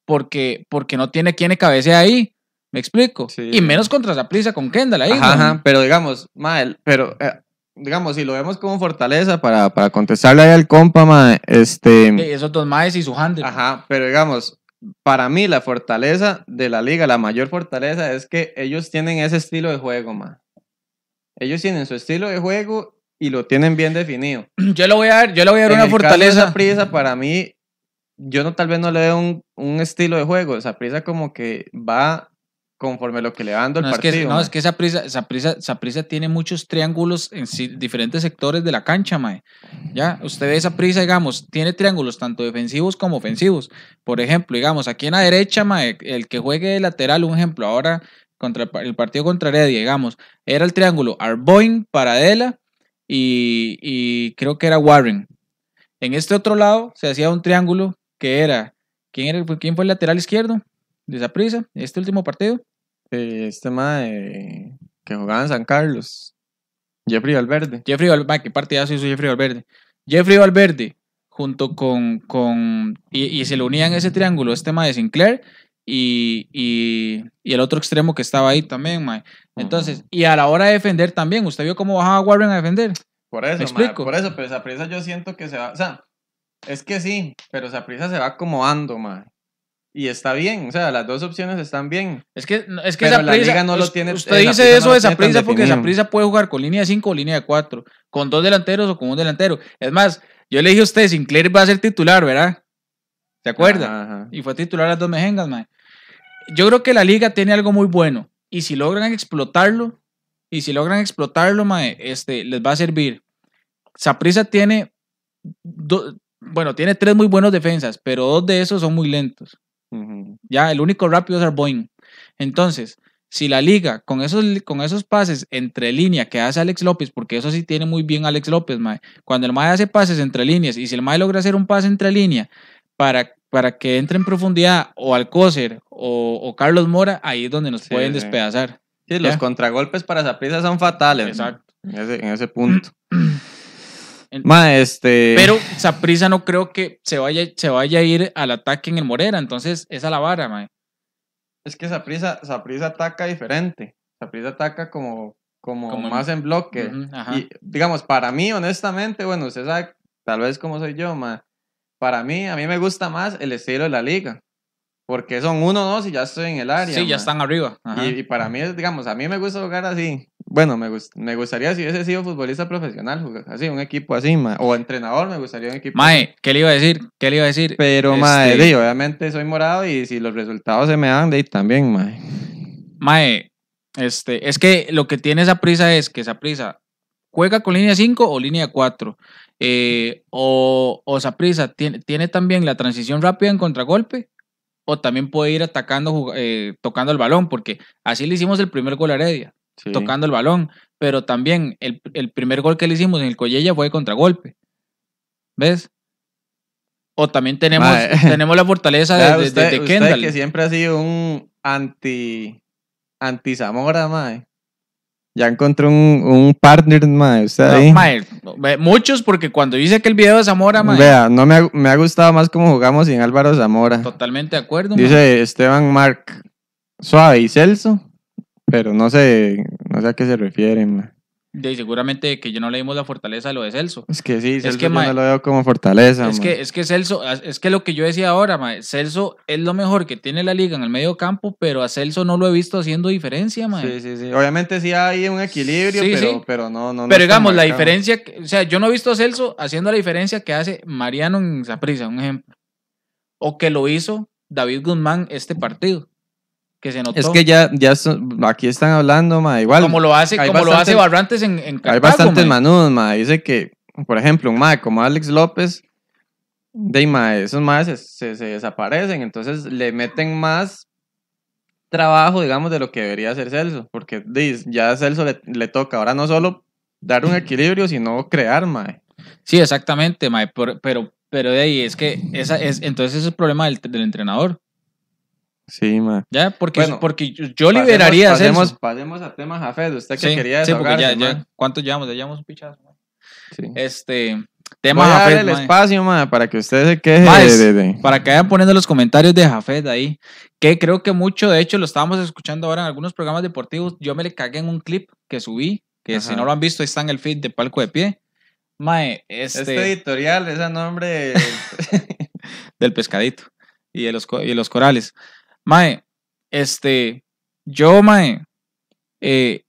porque, porque no tiene quien cabece ahí. ¿Me explico? Y menos contra la prisa con Kendall ahí. Ajá, pero digamos, mae, pero eh, digamos, si lo vemos como fortaleza para, para contestarle ahí al compa, mae, este. esos dos maes y su handle. Ajá, pero digamos, para mí la fortaleza de la liga, la mayor fortaleza es que ellos tienen ese estilo de juego, mae. Ellos tienen su estilo de juego y lo tienen bien definido. *clears throat* Yo lo voy a dar, yo le voy a ver una fortaleza. Caso para mí, yo no, tal vez no le veo un, estilo de juego. Esa prisa como que va conforme lo que le el partido. Es que, no, es que esa prisa, esa prisa, esa tiene muchos triángulos en diferentes sectores de la cancha, mae. Ya, usted ve esa prisa, digamos, tiene triángulos tanto defensivos como ofensivos. Por ejemplo, digamos, aquí en la derecha, mae, el que juegue de lateral, un ejemplo, ahora contra el partido contra Reddy, digamos, era el triángulo Arboin, Paradela, y, creo que era Warren. En este otro lado se hacía un triángulo que era, ¿quién, era, pues, quién fue el lateral izquierdo de esa prisa? Este último partido. este mae que jugaba en San Carlos. Jeffrey Valverde. Jeffrey Valverde, qué partidazo hizo Jeffrey Valverde. Jeffrey Valverde, junto con. y, se le unían ese triángulo, este mae de Sinclair y, y, el otro extremo que estaba ahí también, entonces, y a la hora de defender también, ¿usted vio cómo bajaba Warren a defender? Por eso, por eso, pero prisa yo siento que se va, o sea, es que sí, pero esa prisa se va acomodando, ma. Y está bien, o sea, las dos opciones están bien. Es que es que la liga no lo tiene. Usted dice eso de esa prisa porque prisa puede jugar con línea de 5 o línea de 4, con dos delanteros o con un delantero. Es más, yo le dije a usted, Sinclair va a ser titular, ¿verdad? ¿Se acuerda? Y fue titular a las dos mejengas, man. Yo creo que la liga tiene algo muy bueno. Y si logran explotarlo, y si logran explotarlo, mae, este, les va a servir. Saprisa tiene, bueno, tiene tres muy buenos defensas, pero dos de esos son muy lentos. Ya, el único rápido es Arboin. Entonces, si la liga con esos, con esos pases entre línea que hace Alex López, porque eso sí tiene muy bien Alex López, mae, cuando el mae hace pases entre líneas y si el mae logra hacer un pase entre línea para para que entre en profundidad o Alcócer o, o Carlos Mora, ahí es donde nos pueden despedazar. Sí, los contragolpes para Zaprisa son fatales. Exacto. En, ese, punto. *clears throat* este... Pero Saprisa no creo que se vaya, se vaya a ir al ataque en el Morera, entonces es a la vara, mae. Es que Saprisa, ataca diferente. Saprisa ataca como, como, más en bloque. y, digamos, para mí, honestamente, bueno, usted sabe, tal vez como soy yo, ma para mí, a mí me gusta más el estilo de la liga. Porque son uno dos y ya estoy en el área. Sí, ya están arriba. Y, para mí, digamos, a mí me gusta jugar así. Bueno, me, me gustaría si hubiese sido futbolista profesional, jugar así, un equipo así, o entrenador, me gustaría un equipo Mae, ¿qué le iba a decir? ¿Qué le iba a decir? Pero, mae, este obviamente soy morado y si los resultados se me dan, de ahí también, mae. Mae, este, es que lo que tiene esa prisa es que esa prisa juega con línea 5 o línea 4. Eh, o, o tiene, también la transición rápida en contragolpe, o también puede ir atacando, eh, tocando el balón, porque así le hicimos el primer gol a Heredia, tocando el balón, pero también el, primer gol que le hicimos en el Collella fue contragolpe. ¿Ves? O también tenemos, *laughs* tenemos la fortaleza de, de, que siempre ha sido un anti, anti Zamora, mae. Ya encontré un, un partner, mae, no, muchos, porque cuando hice aquel video de Zamora, Vea, no me ha, me ha gustado más cómo jugamos sin Álvaro Zamora. Totalmente de acuerdo, Dice Esteban Mark suave y Celso, pero no sé, no sé a qué se refieren, de seguramente que yo no le dimos la fortaleza a lo de Celso. Es que sí, Celso es que, yo no lo veo como fortaleza. Es que, es que Celso, es que lo que yo decía ahora, Celso es lo mejor que tiene la liga en el medio campo, pero a Celso no lo he visto haciendo diferencia, Sí, sí, sí. Obviamente sí hay un equilibrio, pero, no, no. Pero digamos, la diferencia, o sea, yo no he visto a Celso haciendo la diferencia que hace Mariano en Zaprisa, un ejemplo. O que lo hizo David Guzmán este partido. Es que ya, ya aquí están hablando, ma, igual. Como lo hace, como lo hace Barrantes en, en Hay bastantes manudos, Dice que, por ejemplo, un ma como Alex López, esos más se, desaparecen, entonces le meten más trabajo, digamos, de lo que debería hacer Celso, porque ya a Celso le, toca ahora no solo dar un equilibrio, sino crear, ma. Sí, exactamente, ma, pero, pero, de ahí es que esa es, entonces es el problema del entrenador Sí, ma. Ya, porque, porque yo liberaría pasemos, a Pasemos temas usted que quería Sí, porque ya, ya, ¿cuánto llevamos? Ya llevamos un pichazo, Este, tema Voy espacio, ma, para que ustedes se queje de, Para que vayan poniendo los comentarios de Jafet ahí, que creo que mucho, de hecho, lo estábamos escuchando ahora en algunos programas deportivos, yo me le cagué en un clip que subí, que si no lo han visto está en el feed de Palco de Pie. Mae, este... este editorial, ese nombre... *laughs* del pescadito y de los, y de los corales. Mae, este, yo, mae, eh,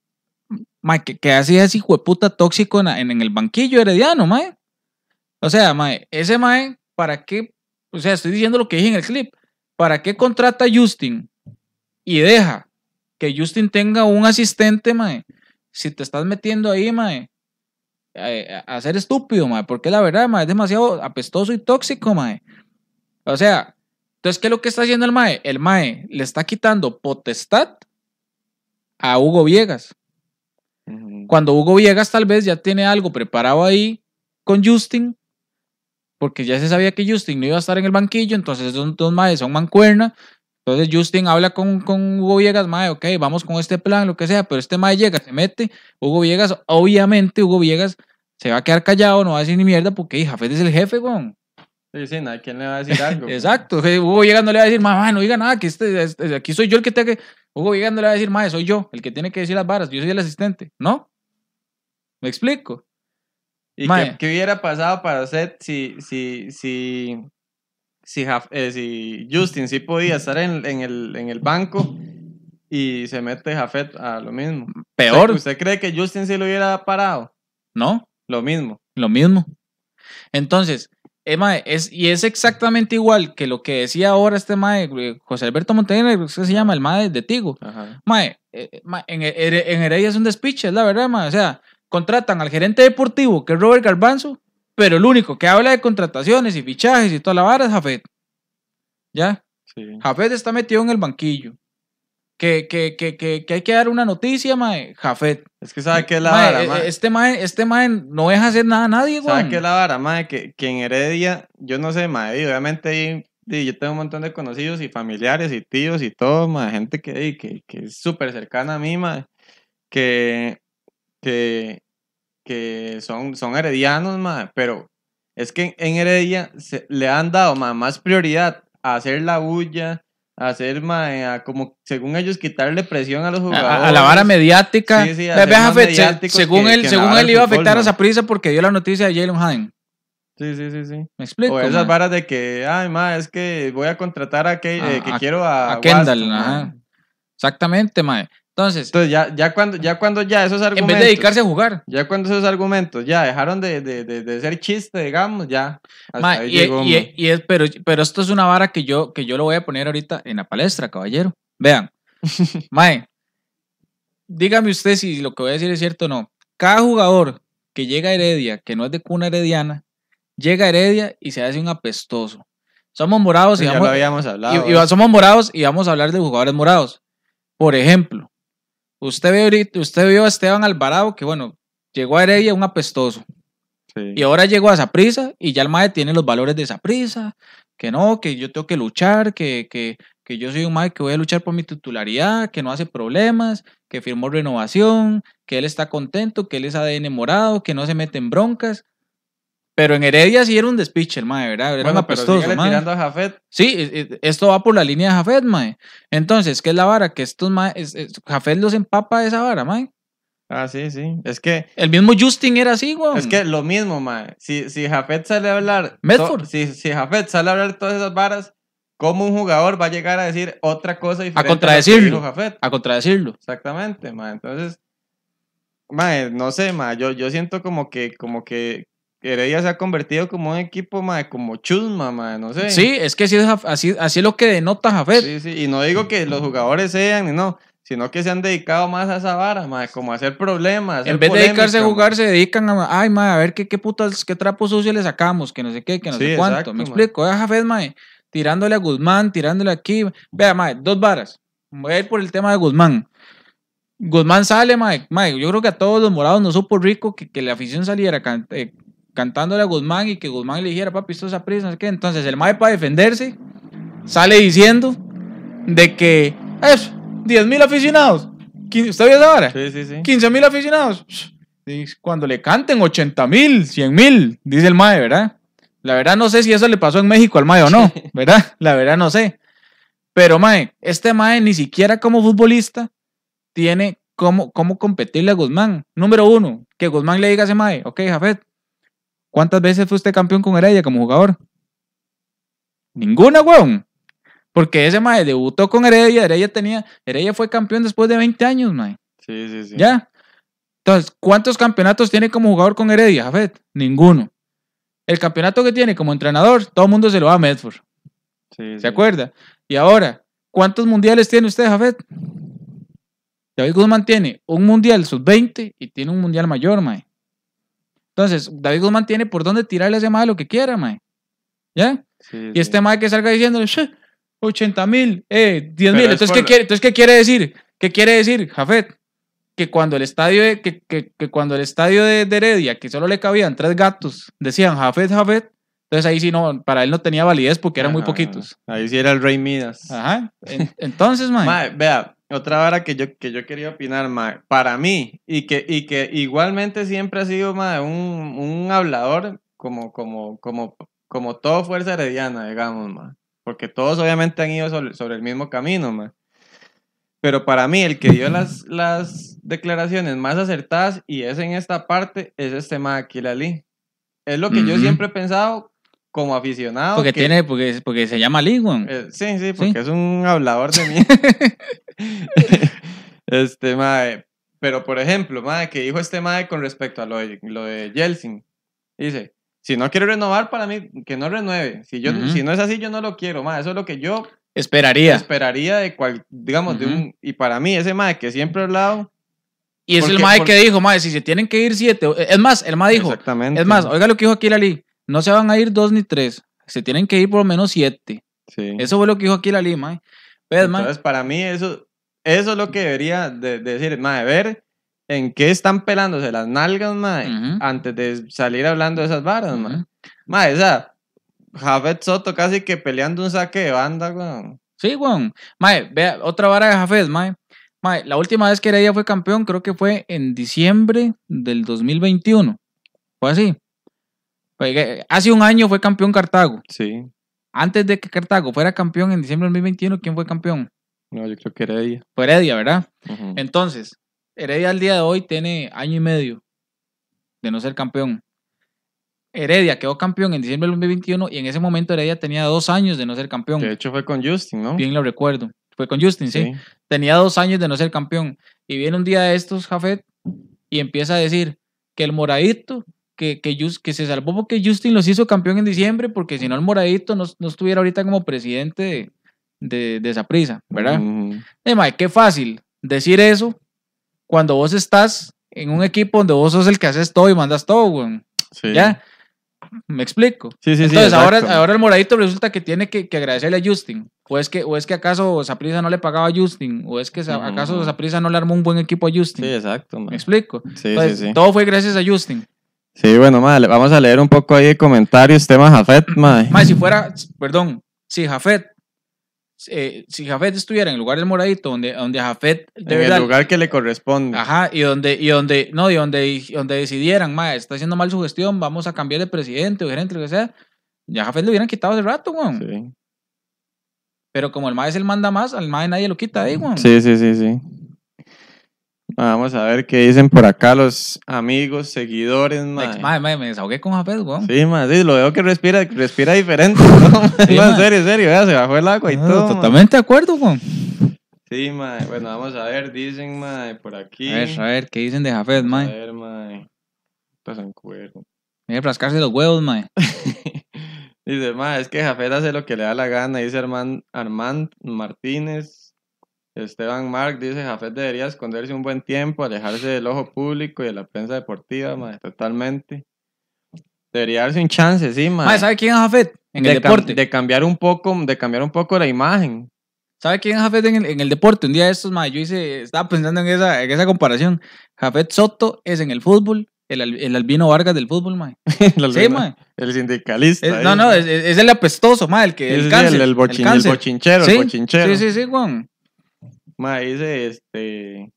mae, que, así hacía ese hijo de puta tóxico en, el banquillo herediano, mae. O sea, mae, ese mae, ¿para qué? O sea, estoy diciendo lo que dije en el clip. ¿Para qué contrata a Justin y deja que Justin tenga un asistente, mae? Si te estás metiendo ahí, mae, a, a ser estúpido, mae, porque la verdad, mae, es demasiado apestoso y tóxico, mae. O sea, entonces, ¿qué es lo que está haciendo el MAE? El MAE le está quitando potestad a Hugo Viegas. Cuando Hugo Viegas tal vez ya tiene algo preparado ahí con Justin, porque ya se sabía que Justin no iba a estar en el banquillo, entonces esos dos maes son mancuerna. Entonces Justin habla con, Hugo Viegas, mae, ok, vamos con este plan, lo que sea, pero este mae llega, se mete, Hugo Viegas, obviamente Hugo Viegas se va a quedar callado, no va a decir ni mierda, porque Jafet es el jefe, güey. Sí, sí, nadie quién le va a decir algo? *laughs* Exacto, Hugo Villegas le va a decir, mamá, no diga nada, este, este, aquí soy yo el que tenga que... Hugo Villegas le va a decir, madre, soy yo el que tiene que decir las varas, yo soy el asistente, ¿no? ¿Me explico? ¿Y eh. qué, hubiera pasado para Seth si, si, si, si, eh, si Justin sí podía estar en, el, en el banco y se mete Jafet a lo mismo? Peor. ¿Usted cree que Justin sí lo hubiera parado? No. Lo mismo. Lo mismo. Entonces, eh, es, y es exactamente igual que lo que decía ahora este mae, eh, José Alberto Montenegro, que se llama el mae de Tigo. Eh, mae, en, en Heredia es un despiche, es la verdad, mae. O sea, contratan al gerente deportivo, que es Robert Garbanzo, pero el único que habla de contrataciones y fichajes y toda la vara es Jafet. ¿Ya? Jafet está metido en el banquillo. Que, que, hay que dar una noticia, mae. Jafet. Es que sabe que es la vara, e, e, mae. Este mae, este mae no deja hacer nada a nadie, güey. Sabe que es la vara, mae, que, quien en Heredia, yo no sé, mae, obviamente yo tengo un montón de conocidos y familiares y tíos y todo, mae, gente que, que, es súper cercana a mí, mae, que, que, que son, son heredianos, mae, pero es que en Heredia se, le han dado más prioridad a hacer la bulla, hacer, mae, como según ellos quitarle presión a los jugadores. A, la vara mediática. Sí, sí, según él, según él iba a afectar a esa prisa porque dio la noticia de Jalen Hayden Sí, sí, sí, sí. Me explico. O esas varas de que, ay, ma, es que voy a contratar a que, ah, eh, quiero a, Kendall. Exactamente, mae. Entonces, ya, ya, cuando, ya cuando ya esos argumentos... En vez de dedicarse a jugar. Ya cuando esos argumentos ya dejaron de, ser chiste, digamos, ya. y, e, e, pero, pero esto es una vara que yo, que yo lo voy a poner ahorita en la palestra, caballero. Vean. *laughs* mae, dígame usted si lo que voy a decir es cierto o no. Cada jugador que llega a Heredia, que no es de cuna herediana, llega a Heredia y se hace un apestoso. Somos morados y, habíamos hablado, y, somos morados y vamos a hablar de jugadores morados. Por ejemplo, Usted vio, usted vio a Esteban Alvarado, que bueno, llegó a Heredia un apestoso. Y ahora llegó a Zaprisa y ya el MAE tiene los valores de Zaprisa, que no, que yo tengo que luchar, que, que, que yo soy un MAE que voy a luchar por mi titularidad, que no hace problemas, que firmó renovación, que él está contento, que él es ADN morado, que no se mete en broncas. Pero en Heredia sí era un despiche el ¿verdad? Era bueno, pero a Jafet. Sí, e, e, esto va por la línea de Jafet, mae. Entonces, ¿qué es la vara? Que estos mae, Jafet los empapa de esa vara, mae. Ah, sí, sí. Es que... El mismo Justin era así, güey. Es que lo mismo, mae. Si, si Jafet sale a hablar... Medford. si, Jafet sale a hablar todas esas varas, ¿cómo un jugador va a llegar a decir otra cosa diferente? A contradecirlo. A, Jafet? a contradecirlo. Exactamente, mae. Entonces... Mae, no sé, mae. Yo, yo siento como que, como que Heredia se ha convertido como un equipo, más como chusma, no sé. Sí, es que así es, así, lo que denota Jafet. Sí, sí, y no digo que los jugadores sean, no, sino que se han dedicado más a esa vara, mae, como a hacer problemas. en vez de dedicarse a jugar, se dedican a, ay, madre, a ver qué, qué putas, qué trapo sucio le sacamos, que no sé qué, que no sé cuánto. Me explico, es Jafet, madre, tirándole a Guzmán, tirándole aquí. Vea, madre, dos varas. Voy a ir por el tema de Guzmán. Guzmán sale, Mike. yo creo que a todos los morados nos supo rico que, que la afición saliera eh, cantándole a Guzmán y que Guzmán le dijera, papi, esto es a qué. Entonces el mae para defenderse sale diciendo de que es 10 mil aficionados. ¿Usted vio esa Sí, sí, sí. 15 mil aficionados. Cuando le canten 80 mil, 100 mil, dice el mae, ¿verdad? La verdad no sé si eso le pasó en México al mae o no, *laughs* ¿verdad? La verdad no sé. Pero mae, este mae ni siquiera como futbolista tiene cómo, cómo competirle a Guzmán. Número uno, que Guzmán le diga a ese mae, ok, Jafet, ¿Cuántas veces fue usted campeón con Heredia como jugador? Ninguna, weón. Porque ese mae debutó con Heredia, Heredia tenía, Heredia fue campeón después de 20 años, mae. Sí, sí, sí. ¿Ya? Entonces, ¿cuántos campeonatos tiene como jugador con Heredia, Jafet? Ninguno. El campeonato que tiene como entrenador, todo el mundo se lo va a Medford. Sí, ¿Se acuerda? Y ahora, ¿cuántos mundiales tiene usted, Jafet? David Guzmán tiene un mundial sub-20 y tiene un mundial mayor, mae. Entonces, David Guzmán tiene por dónde tirarle a ese lo que quiera, mae. ¿Ya? y este que salga diciéndole, 80 mil, eh, 10 mil. Entonces, ¿qué quiere, entonces, ¿qué quiere decir? ¿Qué quiere decir, Jafet? Que cuando el estadio, de, que, que, cuando el estadio de, Heredia, que solo le cabían tres gatos, decían Jafet, Jafet, entonces ahí sí no, para él no tenía validez porque eran muy poquitos. Ahí sí era el Rey Midas. Ajá. entonces, *laughs* mae. mae, vea, otra vara que yo, que yo quería opinar, para mí, y que, y que igualmente siempre ha sido un, un, hablador como, como, como, como todo fuerza herediana, digamos, porque todos obviamente han ido sobre, el mismo camino, pero para mí el que dio las, las declaraciones más acertadas, y es en esta parte, es este Maquil Es lo que yo siempre he pensado como aficionado. Porque tiene, porque, porque se llama Lee, eh, sí, sí, porque es un hablador de mí. *laughs* *laughs* este, mae. Pero, por ejemplo, mae, que dijo este mae con respecto a lo de, lo de Yeltsin. Dice, si no quiere renovar, para mí, que no renueve. Si, yo, si no es así, yo no lo quiero, mae. Eso es lo que yo... Esperaría. Esperaría de digamos, de un... Y para mí, ese mae que siempre he hablado... Y es el mae que dijo, mae, si se tienen que ir siete... Eh, es más, el mae dijo... Es más, oiga lo que dijo aquí Lali. No se van a ir dos ni tres. Se tienen que ir por lo menos siete. Eso fue lo que dijo aquí la entonces, para mí eso, eso es lo que debería de, decir, ver en qué están pelándose las nalgas, madre, antes de salir hablando de esas varas, o Jafet Soto casi que peleando un saque de banda, Sí, weón. vea, otra vara de Jafet, La última vez que ella fue campeón, creo que fue en diciembre del 2021. Fue así. Eh, hace un año fue campeón Cartago. Sí antes de que Cartago fuera campeón en diciembre del 2021, ¿quién fue campeón? No, yo creo que Heredia. Fue Heredia, ¿verdad? Entonces, Heredia al día de hoy tiene año y medio de no ser campeón. Heredia quedó campeón en diciembre del 2021 y en ese momento Heredia tenía dos años de no ser campeón. De hecho fue con Justin, ¿no? Bien lo recuerdo. Fue con Justin, sí. sí. Tenía dos años de no ser campeón. Y viene un día de estos, Jafet, y empieza a decir que el moradito que, se salvó porque Justin los hizo campeón en diciembre, porque si no el moradito no, estuviera ahorita como presidente de, de, esa ¿verdad? Eh, qué fácil decir eso cuando vos estás en un equipo donde vos sos el que haces todo y mandas todo, güey. Sí. ¿Ya? Me explico. Entonces, ahora, ahora el moradito resulta que tiene que, agradecerle a Justin. O es que, o es que acaso Saprisa no le pagaba a Justin. O es que acaso Saprisa no le armó un buen equipo a Justin. Sí, exacto. Me explico. todo fue gracias a Justin. Sí, bueno, vamos a leer un poco ahí de comentarios, tema Jafet, *clears throat* madre. si fuera, perdón, si Jafet, eh, si Jafet estuviera en el lugar del moradito, donde, donde Jafet... en el lugar que le corresponde. Ajá, y donde, y donde, no, y donde, donde decidieran, madre, está haciendo mal su gestión, vamos a cambiar de presidente o gerente, lo que sea, ya Jafet lo hubieran quitado hace rato, weón. Sí. Pero como el mae es el manda más, al mae nadie lo quita ahí, weón. Sí, sí, sí, sí. Vamos a ver qué dicen por acá los amigos, seguidores, mae. Mae, me desahogué con Jafet, weón. Sí, mae, sí, lo veo que respira, respira diferente, no, *laughs* en serio, en serio, se bajó el agua y ah, todo. Totalmente de acuerdo, weón. Sí, mae, bueno, vamos a ver, dicen, mae, por aquí. A ver, a ver, ¿qué dicen de Jafet, mae? A ver, mae. Pasan cuerno. Mira, rascarse los huevos, mae. *laughs* dice, mae, es que Jafet hace lo que le da la gana, dice Armand Martínez. Esteban Mark dice, Jafet debería esconderse un buen tiempo, alejarse del ojo público y de la prensa deportiva, totalmente. Debería darse un chance, sí, madre. ¿Sabe quién es Jafet? En el deporte. De cambiar un poco, de cambiar un poco la imagen. ¿Sabe quién es Jafet en el, deporte? Un día de estos, madre, yo hice, estaba pensando en esa, en esa comparación. Jafet Soto es en el fútbol, el, albino Vargas del fútbol, *laughs* el, sí, el sindicalista. Eh. no, no, es, el apestoso, mal, el que el, el, bochinchero, el bochinchero. Sí, sí, sí, Juan dice este.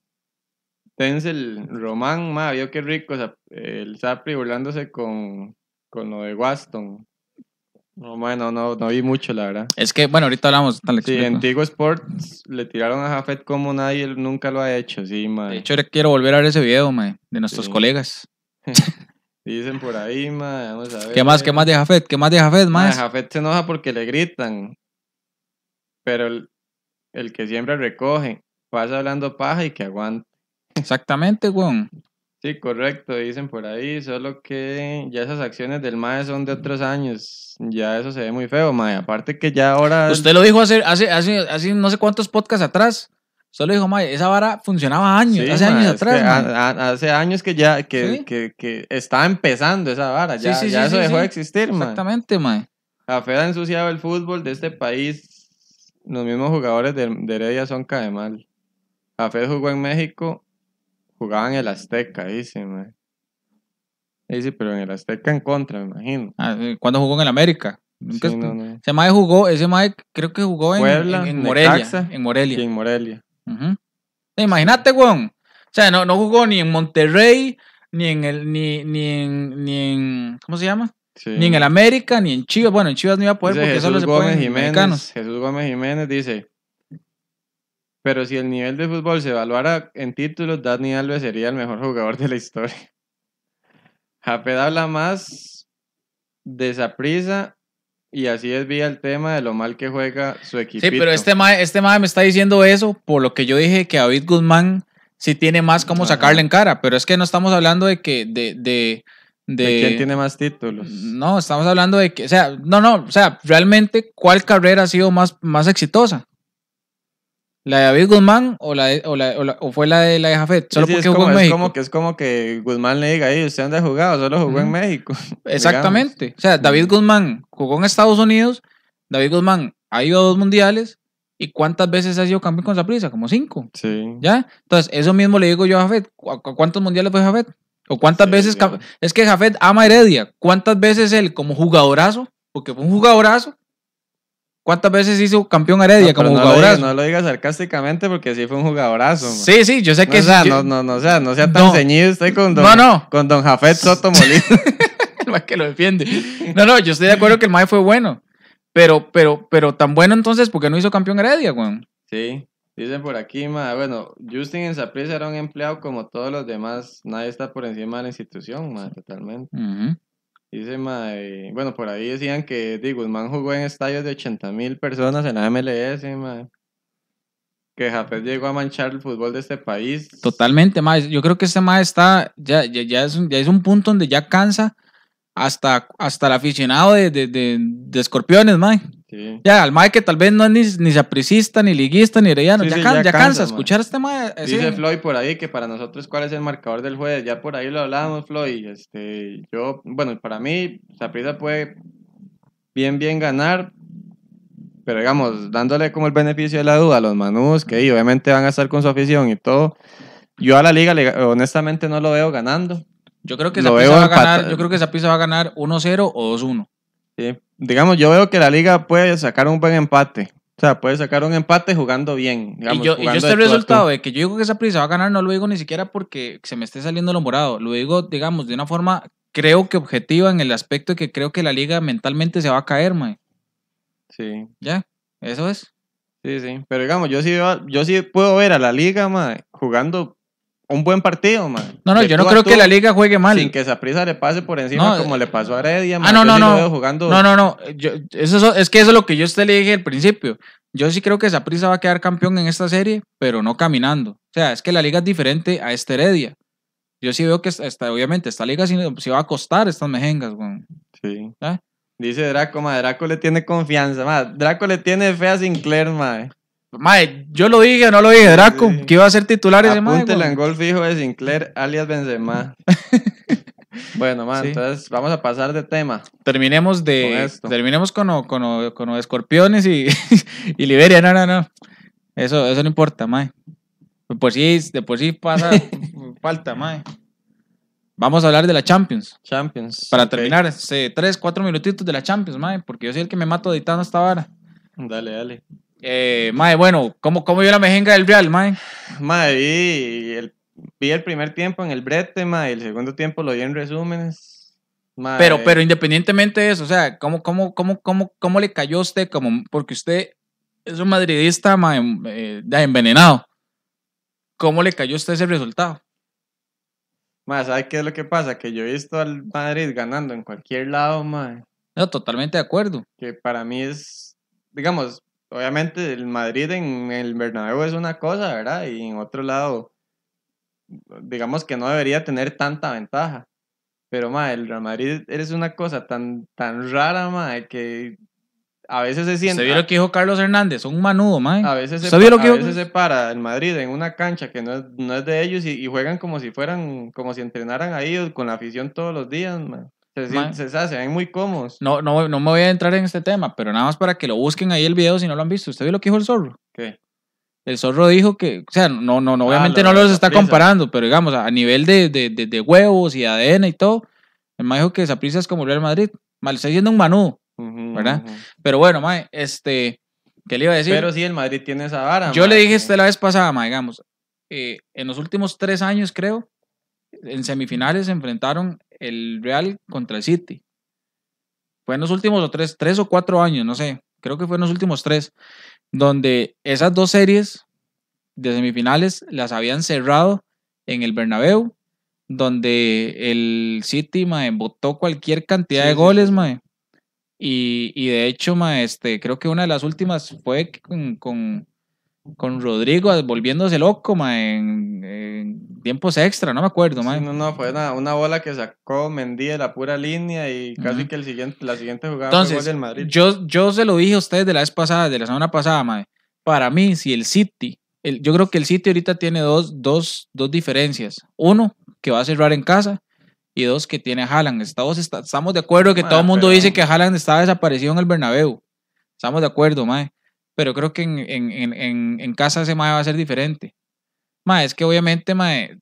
el Román, ma, vio qué rico el Sapri burlándose con, lo de Waston. No, no, no vi mucho, la verdad. Es que, bueno, ahorita hablamos. Tal sí, en Sports le tiraron a Jafet como nadie nunca lo ha hecho, sí, ma. De hecho, quiero volver a ver ese video, ma, de nuestros colegas. *laughs* Dicen por ahí, ma, vamos a ver. ¿Qué más, qué más de Jafet? ¿Qué más de Jafet, Jafet se enoja porque le gritan. Pero el que siempre recoge, pasa hablando paja y que aguanta... Exactamente, weón. Sí, correcto, dicen por ahí, solo que ya esas acciones del MAE son de otros años, ya eso se ve muy feo, MAE, aparte que ya ahora... Usted lo dijo hace, hace, hace, no sé cuántos podcasts atrás, Solo dijo, MAE, esa vara funcionaba años, hace años atrás. hace años que ya, que, que, que, empezando esa vara, ya, ya eso dejó de existir, MAE. Exactamente, MAE. La fe ha ensuciado el fútbol de este país los mismos jugadores de, Heredia son Cademal. Jafet jugó en México, jugaba en el Azteca, dice, Dice, pero en el Azteca en contra, me imagino. Ah, eh, ¿Cuándo jugó en el América? Ese mae jugó, ese mae creo que jugó en, en, Morelia. en Morelia. Imagínate, weón. O sea, no, no jugó ni en Monterrey, ni en el, ni, ni ni en, ¿cómo se llama? Ni en el América, ni en Chivas. Bueno, en Chivas no iba a poder porque solo se mexicanos. Jesús Gómez Jiménez dice, pero si el nivel de fútbol se evaluara en títulos, Dani Alves sería el mejor jugador de la historia. *laughs* Japed habla más de esa prisa y así es vía el tema de lo mal que juega su equipo. Sí, pero este mae, este me está diciendo eso por lo que yo dije que David Guzmán sí tiene más cómo sacarle en cara, pero es que no estamos hablando de que de de, quién tiene más títulos? No, estamos hablando de que, o sea, no, no, o sea, realmente, ¿cuál carrera ha sido más, más exitosa? ¿La de David Guzmán o, la, fue la de la Jafet? Solo jugó en México. que, es como que Guzmán le diga, usted ha jugado, solo jugó en México. *laughs* Exactamente. o sea, David mm. Guzmán jugó en Estados Unidos, David Guzmán ha ido a dos mundiales, ¿Y cuántas veces ha sido campeón con prisa Como cinco. Sí. ¿Ya? Entonces, eso mismo le digo yo a Jafet. ¿Cuántos mundiales fue Jafet? ¿O cuántas veces? Es que Jafet ama Heredia. ¿Cuántas veces él, como jugadorazo, porque fue un jugadorazo, cuántas veces hizo campeón Heredia como jugadorazo? no lo digas sarcásticamente porque sí fue un jugadorazo. Sí, sí, yo sé que no, sea, no, no, sea, tan ceñido estoy con don, Jafet Soto Molina. *laughs* el más que lo defiende. No, no, yo estoy de acuerdo que el Mae fue bueno. Pero, pero, pero tan bueno entonces, porque no hizo campeón Heredia, weón. Sí. Dicen por aquí, ma, bueno, Justin en Saprissa era un empleado como todos los demás, nadie está por encima de la institución, ma, totalmente. Dice, ma, eh, bueno, por ahí decían que di, Guzmán jugó en estadios de 80 mil personas en la MLS, ma. Que Jafet llegó a manchar el fútbol de este país. Totalmente, ma. Yo creo que este ma está, ya, ya, ya, es, un, ya es un punto donde ya cansa hasta, hasta el aficionado de, de, de, escorpiones, mae. Sí. Ya, al mae que tal vez no es ni, ni sapricista, ni liguista, ni reyano. ya, cansa, escuchar este mae. Dice Floyd por ahí que para nosotros cuál es el marcador del jueves. Ya por ahí lo hablábamos, Floyd. Este, yo, bueno, para mí, Saprisa puede bien, bien ganar. Pero digamos, dándole como el beneficio de la duda a los manús, que obviamente van a estar con su afición y todo. Yo a la liga, honestamente, no lo veo ganando yo creo que esa va a ganar, yo creo que va a ganar 1-0 o 2-1. Sí. digamos, yo veo que la liga puede sacar un buen empate. O sea, puede sacar un empate jugando bien. y yo, este resultado de que yo digo que esa prisa va a ganar, no lo digo ni siquiera porque se me esté saliendo lo morado. Lo digo, digamos, de una forma, creo que objetiva en el aspecto de que creo que la liga mentalmente se va a caer, man. Sí. ¿Ya? ¿Eso es? Sí, sí. Pero digamos, yo sí, yo sí puedo ver a la liga, man, jugando un buen partido, man. No, no, yo no creo que la liga juegue mal. Sin que Zaprisa le pase por encima como le pasó a Heredia, man. Ah, no, no, no, no. Jugando... no. No, no, eso, es que eso es lo que yo a usted le dije al principio. Yo sí creo que Zaprisa va a quedar campeón en esta serie, pero no caminando. O sea, es que la liga es diferente a esta Heredia. Yo sí veo que, obviamente, esta liga sí, va a costar estas mejengas, man. Sí. ¿Ah? Dice Draco, ma, Draco le tiene confianza, ma. Draco le tiene fe a Sinclair, ma yo lo dije, o no lo dije, Draco, que iba a ser titular ese mae. en golf fijo de Sinclair, alias Benzema. *laughs* bueno, mae, entonces vamos a pasar de tema. Terminemos de con terminemos con, escorpiones *laughs* y, Liberia, no, no, no. Eso eso no importa, mae. Pues de por sí, pasa *laughs* falta, mae. Vamos a hablar de la Champions. Champions. Para terminar terminar, tres, cuatro minutitos de la Champions, mae, porque yo soy el que me mato editando esta vara. Dale, dale. Eh, mae, bueno, ¿cómo, ¿cómo vio la mejenga del Real, mae? Mae, vi el, vi el primer tiempo en el brete, mae, el segundo tiempo lo vi en resúmenes. Mae. Pero, pero independientemente de eso, o sea, ¿cómo, cómo, cómo, cómo, cómo le cayó a usted? Como, porque usted es un madridista mae, em, eh, envenenado. ¿Cómo le cayó a usted ese resultado? Mae, ¿sabe qué es lo que pasa? Que yo he visto al Madrid ganando en cualquier lado, mae. No, totalmente de acuerdo. Que para mí es, digamos, obviamente el Madrid en el Bernabéu es una cosa, ¿verdad? Y en otro lado, digamos que no debería tener tanta ventaja. Pero, ma, el Real Madrid es una cosa tan, tan rara, ma, que a veces se siente... ¿Se vio lo ah, que dijo Carlos Hernández? Un manudo, ma. A veces se, a veces se para el Madrid en una cancha que no es, no es de ellos y, y, juegan como si fueran, como si entrenaran ahí con la afición todos los días, ma. Se, se, ven muy cómodos. No, no, no me voy a entrar en este tema, pero nada más para que lo busquen ahí el video si no lo han visto. ¿Usted vio lo que dijo el zorro? El zorro dijo que, o sea, no, no, no ah, obviamente no los está comparando, pero digamos, a nivel de, de, huevos y ADN y todo, el dijo que prisa es como el Real Madrid. Mal, está diciendo un manú, ¿verdad? Pero bueno, mae, este, ¿qué le iba a decir? Pero sí, el Madrid tiene esa vara. Yo le dije la vez pasada, mae, digamos, eh, en los últimos tres años, creo, en semifinales se enfrentaron el Real contra el City. Fue en los últimos tres, o cuatro años, no sé, creo que fue en los últimos tres, donde esas dos series de semifinales las habían cerrado en el Bernabéu, donde el City, mae, botó cualquier cantidad de goles, Y, de hecho, mae, este, creo que una de las últimas fue con con Rodrigo volviéndose loco, ma, en, tiempos extra, no me acuerdo, ma. no, no, fue una, bola que sacó Mendy de la pura línea y casi que el siguiente, la siguiente jugada Entonces, fue del Madrid. Yo, yo se lo dije a ustedes de la vez pasada, de la semana pasada, ma. Para mí, si el City, yo creo que el City ahorita tiene dos, dos, dos diferencias. Uno, que va a cerrar en casa. Y dos, que tiene a Haaland. Estamos, estamos de acuerdo que todo el mundo dice que Haaland está desaparecido en el Bernabéu. Estamos de acuerdo, ma pero creo que en, casa ese mae va a ser diferente. Mae, es que obviamente, mae,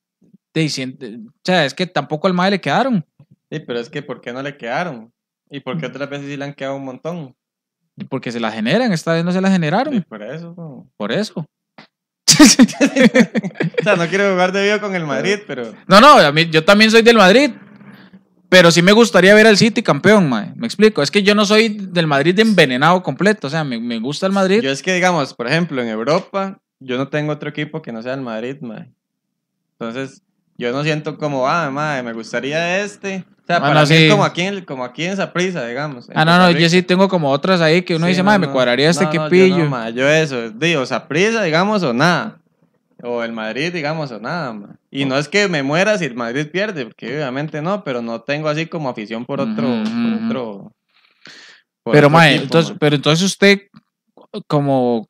te o sea, es que tampoco al mae le quedaron. Sí, pero es que ¿por qué no le quedaron? ¿Y por qué mm. otras veces sí le han quedado un montón? Porque se la generan, esta vez no se la generaron. por eso. Por eso. *laughs* o sea, no quiero jugar de vivo con el Madrid, pero... No, no, a mí, yo también soy del Madrid, pero sí me gustaría ver al City campeón, Me explico. Es que yo no soy del Madrid de envenenado completo. O sea, me, gusta el Madrid. Yo es que, digamos, por ejemplo, en Europa, yo no tengo otro equipo que no sea el Madrid, mae. Entonces, yo no siento como, ah, mae, me gustaría este. O sea, ah, para como aquí, en, como aquí en esa digamos. Ah, no, no, yo sí tengo como otras ahí que uno dice, no, me cuadraría este equipillo. Yo, mae, yo eso, digo, a digamos, o nada o el Madrid, digamos, o nada. Y no es que me muera si el Madrid pierde, porque obviamente no, pero no tengo así como afición por otro. pero, entonces, pero entonces usted, como.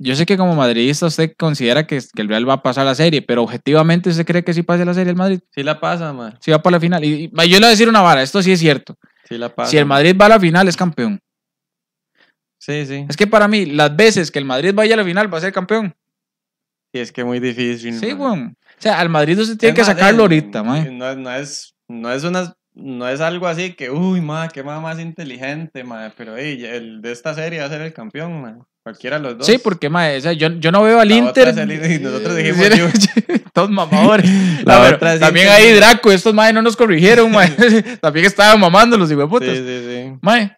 Yo sé que como madridista usted considera que, el Real va a pasar la serie, pero objetivamente usted cree que sí pase la serie el Madrid. Sí la pasa, mae. Sí va para la final. Y, yo le voy a decir una vara, esto sí es cierto. Sí la pasa. Si el Madrid va a la final, es campeón. Sí, sí. Es que para mí, las veces que el Madrid vaya a la final, va a ser campeón y es que muy difícil. Sí, weón. O sea, al Madrid no se tiene que sacarlo ahorita, man. No, no, es, no, es no es algo así que, uy, ma, qué más inteligente, ma. Pero el de esta serie va a ser el campeón, man. Cualquiera de los dos. Sí, porque, ma, o sea, yo, yo no veo al Inter. y nosotros *laughs* dijimos, *laughs* todos mamadores. *laughs* La también ahí Draco, estos madres no nos corrigieron, mae. también estaban mamándolos, hijo de Sí, sí, sí.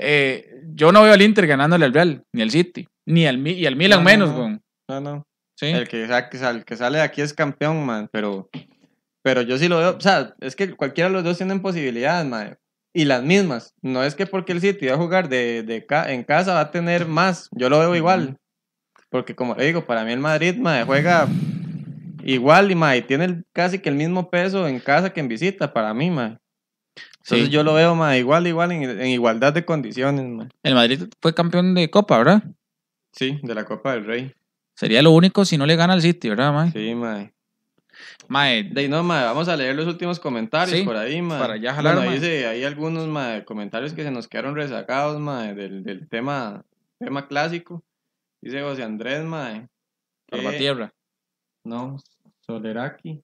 Eh, yo no veo al Inter ganándole al Real, ni al City, ni al, y al Milan menos, no. No, no. El que, el que sale de aquí es campeón, man, pero, pero yo sí lo veo, o sea, es que cualquiera de los dos tienen posibilidades, man, y las mismas. No es que porque el City va a jugar de, en casa va a tener más, yo lo veo igual, porque como le digo, para mí el Madrid, man, juega igual y, man, tiene casi que el mismo peso en casa que en visita, para mí, man. Entonces yo lo veo más igual, igual, en, en, igualdad de condiciones. Man. El Madrid fue campeón de Copa, ¿verdad? Sí, de la Copa del Rey. Sería lo único si no le gana al sitio, ¿verdad, Mae? Sí, Mae. Mae. no, mae, vamos a leer los últimos comentarios por ahí, mae. Para ya jalar, bueno, Dice, hay algunos, mae, comentarios que se nos quedaron rezagados, mae, del, tema, tema clásico. Dice José Andrés, mae. Carbatierra. tierra. No, Soleraki.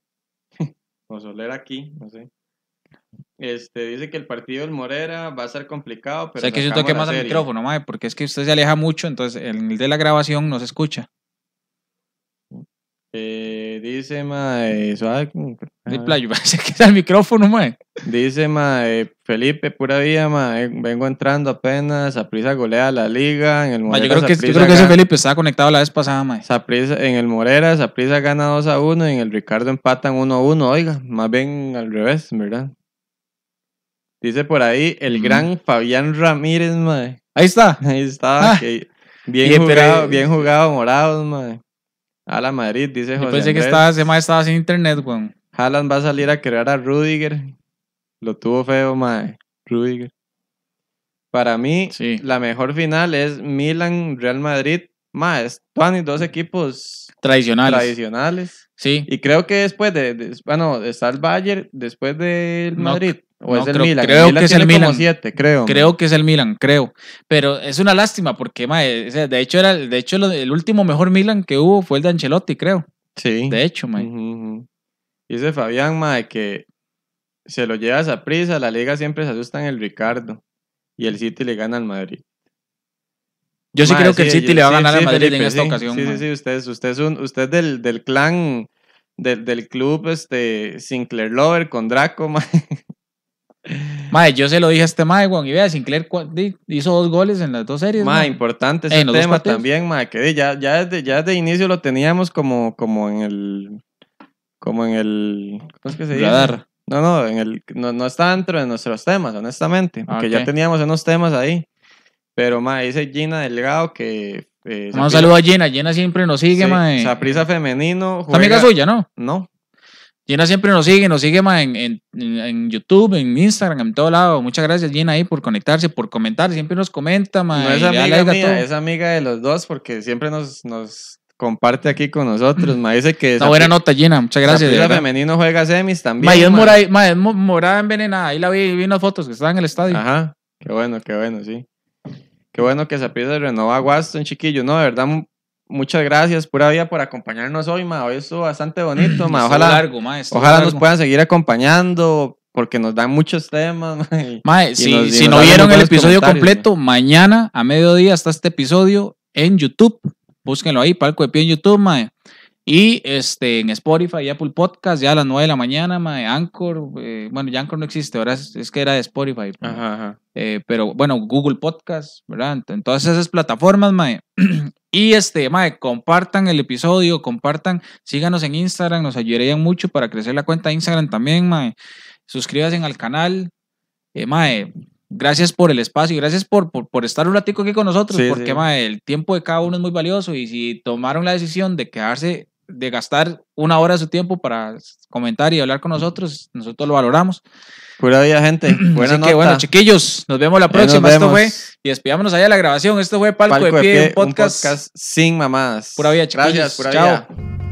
*laughs* o aquí, no sé. Este, dice que el partido del Morera va a ser complicado, pero... O que si toque más al micrófono, mae, porque es que usted se aleja mucho, entonces en el de la grabación no se escucha. Eh, dice, mae, suave ah". *laughs* el micrófono, Dice, mae, Felipe, pura vida, mae, vengo entrando apenas, prisa golea la liga, en el yo creo que, creo que ese Felipe estaba conectado la vez pasada, mae. en el Morera, Saprisa gana 2 a 1 y en el Ricardo empatan 1 a 1, oiga, más bien al revés, ¿verdad? Dice por ahí, el gran Fabián Ramírez, mae. Ahí está. Ahí está, ah, bien, jugado, bien jugado, morados, mae. A la Madrid, dice José. Yo pensé que estaba, ese estaba sin internet, weón. Haaland va a salir a crear a Rudiger. Lo tuvo feo, mae. Rudiger. Para mí, la mejor final es Milan, Real Madrid. Más, y dos equipos tradicionales. tradicionales. Sí. Y creo que después de, bueno, ah, está el Bayern, después del Madrid. O es el creo, Milan. Creo que es el Milan. creo. Creo que es el Milan, creo. Pero es una lástima porque, de hecho, era, de hecho el último mejor Milan que hubo fue el de Ancelotti, creo. Sí. De hecho, Dice Fabián, ma, que se lo llevas a prisa, la liga siempre se asusta en el Ricardo y el City le gana al Madrid. Yo sí creo que el City le va a ganar al Madrid en esta ocasión. Sí, sí, sí, usted, es, del, clan, del, club este, Sinclair Lover con Draco, *laughs* ma. Mae, yo se lo dije a este Mae, Juan, y vea, Sinclair hizo dos goles en las dos series. Mae, importante ese tema también, que ya, ya, desde, ya inicio lo teníamos como, como en el. Como en el. ¿Cómo es que se dice? No, no, no, está dentro de nuestros temas, honestamente. Ah, porque ya teníamos unos temas ahí. Pero, Mae, dice Gina Delgado que. Eh, un saludo a Gina, Gina siempre nos sigue, sí, Mae. Saprisa femenino. amiga suya, ¿no? No. Gina siempre nos sigue, nos sigue más en, YouTube, en Instagram, en todo lado. Muchas gracias, Gina, ahí por conectarse, por comentar. Siempre nos comenta, más. es, amiga amiga de los dos porque siempre nos, comparte aquí con nosotros. Mm. Ma dice que. Una buena nota, Gina. Muchas gracias. El femenino juega semis también. Ma, es, Morada, es envenenada. Ahí la vi, vi unas fotos que estaban en el estadio. Ajá. Qué bueno, qué bueno, sí. Qué bueno que se renovó a Waston, chiquillo. No, de verdad, muchas gracias, pura vida, por acompañarnos hoy, ma. Hoy bastante bonito, *clears throat* ma. Ojalá, ojalá nos puedan seguir acompañando porque nos dan muchos temas. *laughs* Ma, si, no vieron el episodio completo, mañana a mediodía está este episodio en YouTube. Búsquenlo ahí, Palco de Pie en YouTube, ma. Y este, en Spotify y Apple Podcast, ya a las 9 de la mañana, ma, Anchor, eh, bueno, ya Anchor no existe, ahora es, que era de Spotify. ajá, eh, pero bueno, Google Podcast, ¿verdad? En todas esas plataformas, ma, *clears throat* Y este, mae, compartan el episodio, compartan, síganos en Instagram, nos ayudarían mucho para crecer la cuenta de Instagram también, mae. Suscríbanse al canal. Eh, mae, gracias por el espacio, gracias por, por, estar un ratico aquí con nosotros, porque Mae, el tiempo de cada uno es muy valioso y si tomaron la decisión de quedarse, de gastar una hora de su tiempo para comentar y hablar con nosotros, nosotros lo valoramos. Pura vida, gente. *clears throat* Así bueno, chiquillos, nos vemos la próxima. Esto fue, y despidámonos allá de la grabación. Esto fue Palco, de, pie, un podcast, sin mamadas. Pura vida, chiquillos. Gracias, Chao.